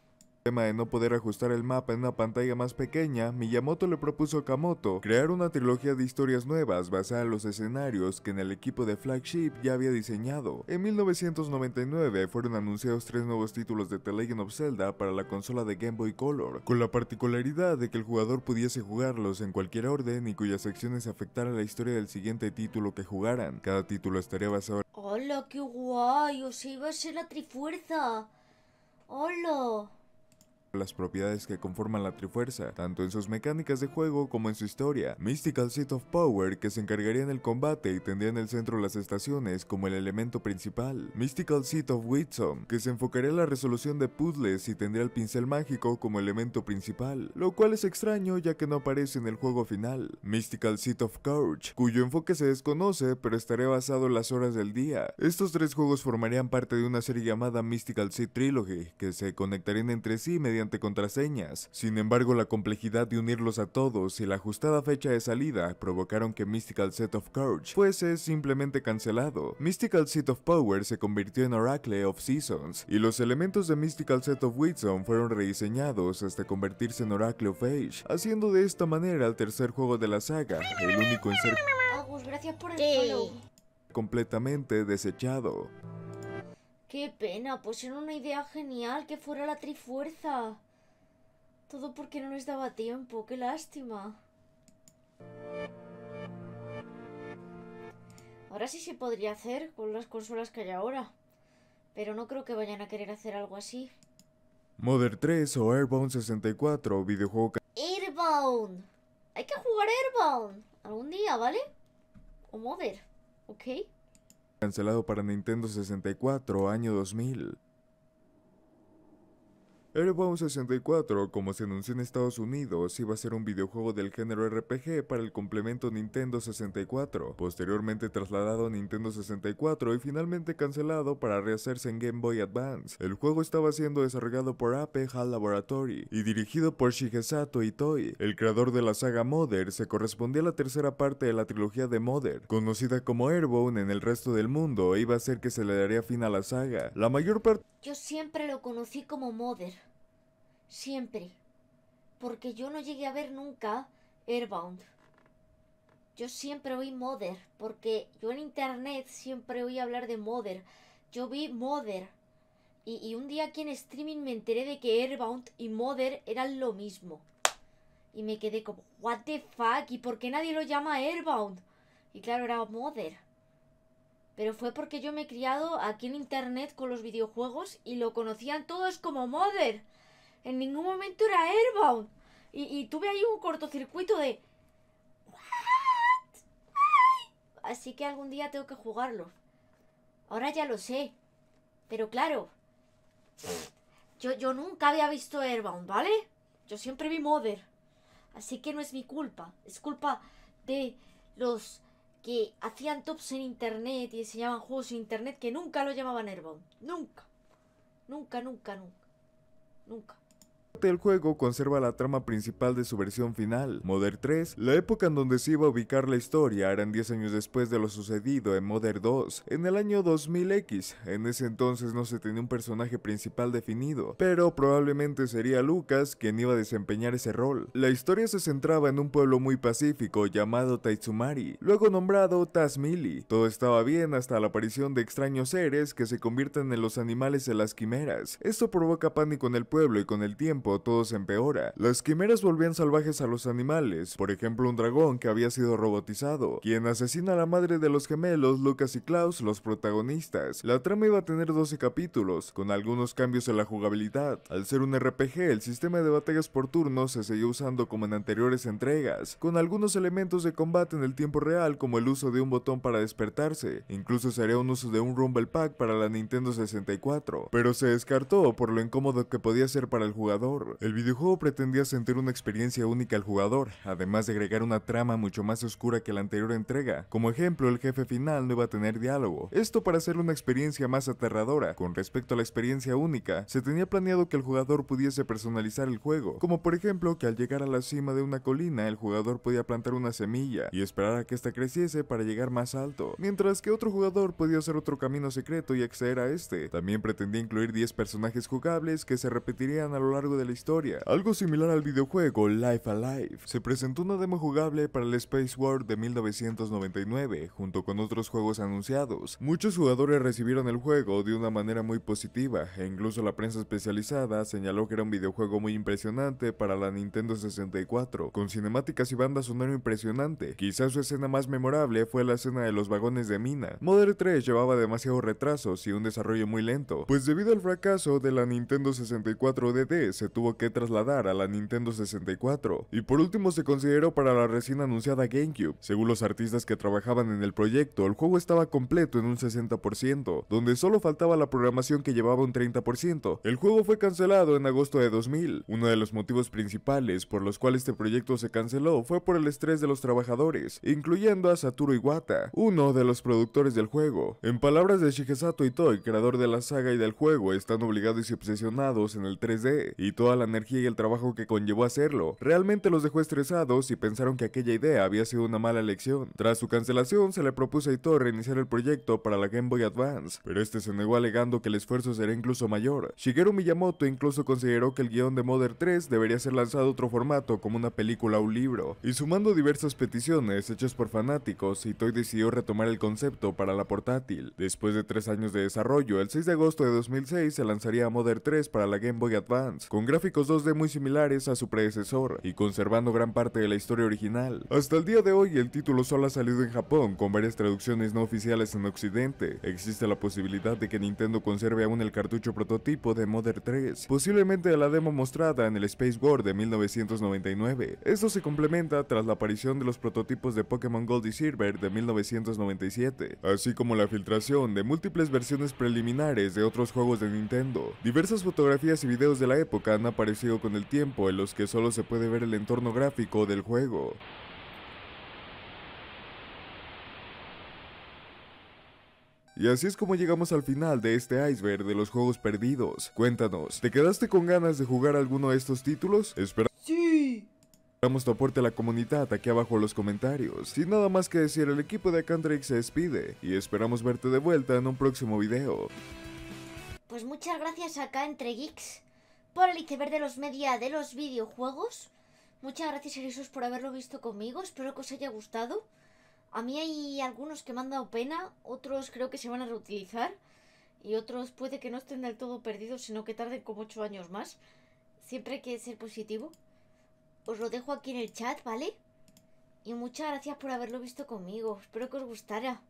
tema de no poder ajustar el mapa en una pantalla más pequeña, Miyamoto le propuso a Kamoto crear una trilogía de historias nuevas basada en los escenarios que en el equipo de Flagship ya había diseñado. En 1999 fueron anunciados tres nuevos títulos de The Legend of Zelda para la consola de Game Boy Color, con la particularidad de que el jugador pudiese jugarlos en cualquier orden y cuyas acciones afectaran la historia del siguiente título que jugaran. Cada título estaría basado en... ¡Hola, qué guay! O sea, iba a ser la Trifuerza. ¡Hola! las propiedades que conforman la Trifuerza, tanto en sus mecánicas de juego como en su historia. Mystical Seat of Power, que se encargaría en el combate y tendría en el centro las estaciones como el elemento principal. Mystical Seat of Witsome, que se enfocaría en la resolución de puzzles y tendría el pincel mágico como elemento principal, lo cual es extraño ya que no aparece en el juego final. Mystical Seat of Courage, cuyo enfoque se desconoce pero estaría basado en las horas del día. Estos tres juegos formarían parte de una serie llamada Mystical Seat Trilogy, que se conectarían entre sí mediante contraseñas. Sin embargo, la complejidad de unirlos a todos y la ajustada fecha de salida provocaron que Mystical Set of Courage fuese simplemente cancelado. Mystical Set of Power se convirtió en Oracle of Seasons, y los elementos de Mystical Set of Wisdom fueron rediseñados hasta convertirse en Oracle of Age, haciendo de esta manera el tercer juego de la saga, el único en ser... completamente desechado. Qué pena, pues era una idea genial que fuera la Trifuerza. Todo porque no les daba tiempo, qué lástima. Ahora sí se podría hacer con las consolas que hay ahora. Pero no creo que vayan a querer hacer algo así. Mother 3 o Airbound 64, videojuego... Airbound. Hay que jugar Airbound. Algún día, ¿vale? O Mother, ¿ok? cancelado para Nintendo 64 año 2000. Airbound 64, como se anunció en Estados Unidos, iba a ser un videojuego del género RPG para el complemento Nintendo 64, posteriormente trasladado a Nintendo 64 y finalmente cancelado para rehacerse en Game Boy Advance. El juego estaba siendo desarrollado por Ape Hall Laboratory y dirigido por Shigesato Itoi, el creador de la saga Mother, se correspondía a la tercera parte de la trilogía de Mother, conocida como Airbound en el resto del mundo, iba a ser que se le daría fin a la saga. La mayor parte... Yo siempre lo conocí como Mother. Siempre. Porque yo no llegué a ver nunca Airbound. Yo siempre oí Mother, porque yo en internet siempre oí hablar de Mother. Yo vi Mother. Y, un día aquí en streaming me enteré de que Airbound y Mother eran lo mismo. Y me quedé como, ¿What the fuck? ¿Y por qué nadie lo llama Airbound? Y claro, era Mother. Pero fue porque yo me he criado aquí en internet con los videojuegos y lo conocían todos como Mother en ningún momento era Airbound. Y, y tuve ahí un cortocircuito de... ¿What? Así que algún día tengo que jugarlo. Ahora ya lo sé. Pero claro... Yo, yo nunca había visto Airbound, ¿vale? Yo siempre vi Mother. Así que no es mi culpa. Es culpa de los que hacían tops en internet y enseñaban juegos en internet que nunca lo llamaban Airbound. Nunca. Nunca, nunca, nunca. Nunca el juego conserva la trama principal de su versión final. Modern 3, la época en donde se iba a ubicar la historia eran 10 años después de lo sucedido en Modern 2, en el año 2000X. En ese entonces no se tenía un personaje principal definido, pero probablemente sería Lucas quien iba a desempeñar ese rol. La historia se centraba en un pueblo muy pacífico llamado Taitsumari, luego nombrado Tasmili. Todo estaba bien hasta la aparición de extraños seres que se convierten en los animales de las quimeras. Esto provoca pánico en el pueblo y con el tiempo todos todo se empeora. Las quimeras volvían salvajes a los animales, por ejemplo un dragón que había sido robotizado, quien asesina a la madre de los gemelos Lucas y Klaus, los protagonistas. La trama iba a tener 12 capítulos, con algunos cambios en la jugabilidad. Al ser un RPG, el sistema de batallas por turno se siguió usando como en anteriores entregas, con algunos elementos de combate en el tiempo real como el uso de un botón para despertarse, incluso se haría un uso de un Rumble Pack para la Nintendo 64, pero se descartó por lo incómodo que podía ser para el jugador. El videojuego pretendía sentir una experiencia única al jugador, además de agregar una trama mucho más oscura que la anterior entrega. Como ejemplo, el jefe final no iba a tener diálogo. Esto para hacer una experiencia más aterradora. Con respecto a la experiencia única, se tenía planeado que el jugador pudiese personalizar el juego, como por ejemplo que al llegar a la cima de una colina el jugador podía plantar una semilla y esperar a que ésta creciese para llegar más alto, mientras que otro jugador podía hacer otro camino secreto y acceder a este. También pretendía incluir 10 personajes jugables que se repetirían a lo largo de la historia, algo similar al videojuego Life Alive. Se presentó una demo jugable para el Space World de 1999, junto con otros juegos anunciados. Muchos jugadores recibieron el juego de una manera muy positiva, e incluso la prensa especializada señaló que era un videojuego muy impresionante para la Nintendo 64, con cinemáticas y bandas sonora impresionante. Quizás su escena más memorable fue la escena de los vagones de mina. Modern 3 llevaba demasiados retrasos y un desarrollo muy lento, pues debido al fracaso de la Nintendo 64 DD se tuvo que trasladar a la Nintendo 64, y por último se consideró para la recién anunciada GameCube. Según los artistas que trabajaban en el proyecto, el juego estaba completo en un 60%, donde solo faltaba la programación que llevaba un 30%. El juego fue cancelado en agosto de 2000. Uno de los motivos principales por los cuales este proyecto se canceló fue por el estrés de los trabajadores, incluyendo a Satoru Iwata, uno de los productores del juego. En palabras de Shigesato Itoi, creador de la saga y del juego, están obligados y obsesionados en el 3D, y toda la energía y el trabajo que conllevó hacerlo. Realmente los dejó estresados y pensaron que aquella idea había sido una mala elección. Tras su cancelación, se le propuso a Ito reiniciar el proyecto para la Game Boy Advance, pero este se negó alegando que el esfuerzo será incluso mayor. Shigeru Miyamoto incluso consideró que el guión de Mother 3 debería ser lanzado otro formato como una película o un libro, y sumando diversas peticiones hechas por fanáticos, Itoy decidió retomar el concepto para la portátil. Después de tres años de desarrollo, el 6 de agosto de 2006 se lanzaría Mother 3 para la Game Boy Advance, con gráficos 2D muy similares a su predecesor y conservando gran parte de la historia original. Hasta el día de hoy el título solo ha salido en Japón con varias traducciones no oficiales en Occidente. Existe la posibilidad de que Nintendo conserve aún el cartucho prototipo de Mother 3, posiblemente de la demo mostrada en el Space War de 1999. Esto se complementa tras la aparición de los prototipos de Pokémon Gold y Silver de 1997, así como la filtración de múltiples versiones preliminares de otros juegos de Nintendo. Diversas fotografías y videos de la época aparecido con el tiempo en los que solo se puede ver el entorno gráfico del juego. Y así es como llegamos al final de este iceberg de los juegos perdidos. Cuéntanos, ¿te quedaste con ganas de jugar alguno de estos títulos? Esperamos ¡Sí! Damos tu aporte a la comunidad aquí abajo en los comentarios. Sin nada más que decir, el equipo de Cantrix se despide y esperamos verte de vuelta en un próximo video. Pues muchas gracias acá entre geeks por el iceberg de los media de los videojuegos. Muchas gracias, erisos, por haberlo visto conmigo. Espero que os haya gustado. A mí hay algunos que me han dado pena, otros creo que se van a reutilizar y otros puede que no estén del todo perdidos, sino que tarden como ocho años más. Siempre hay que ser positivo. Os lo dejo aquí en el chat, ¿vale? Y muchas gracias por haberlo visto conmigo. Espero que os gustara.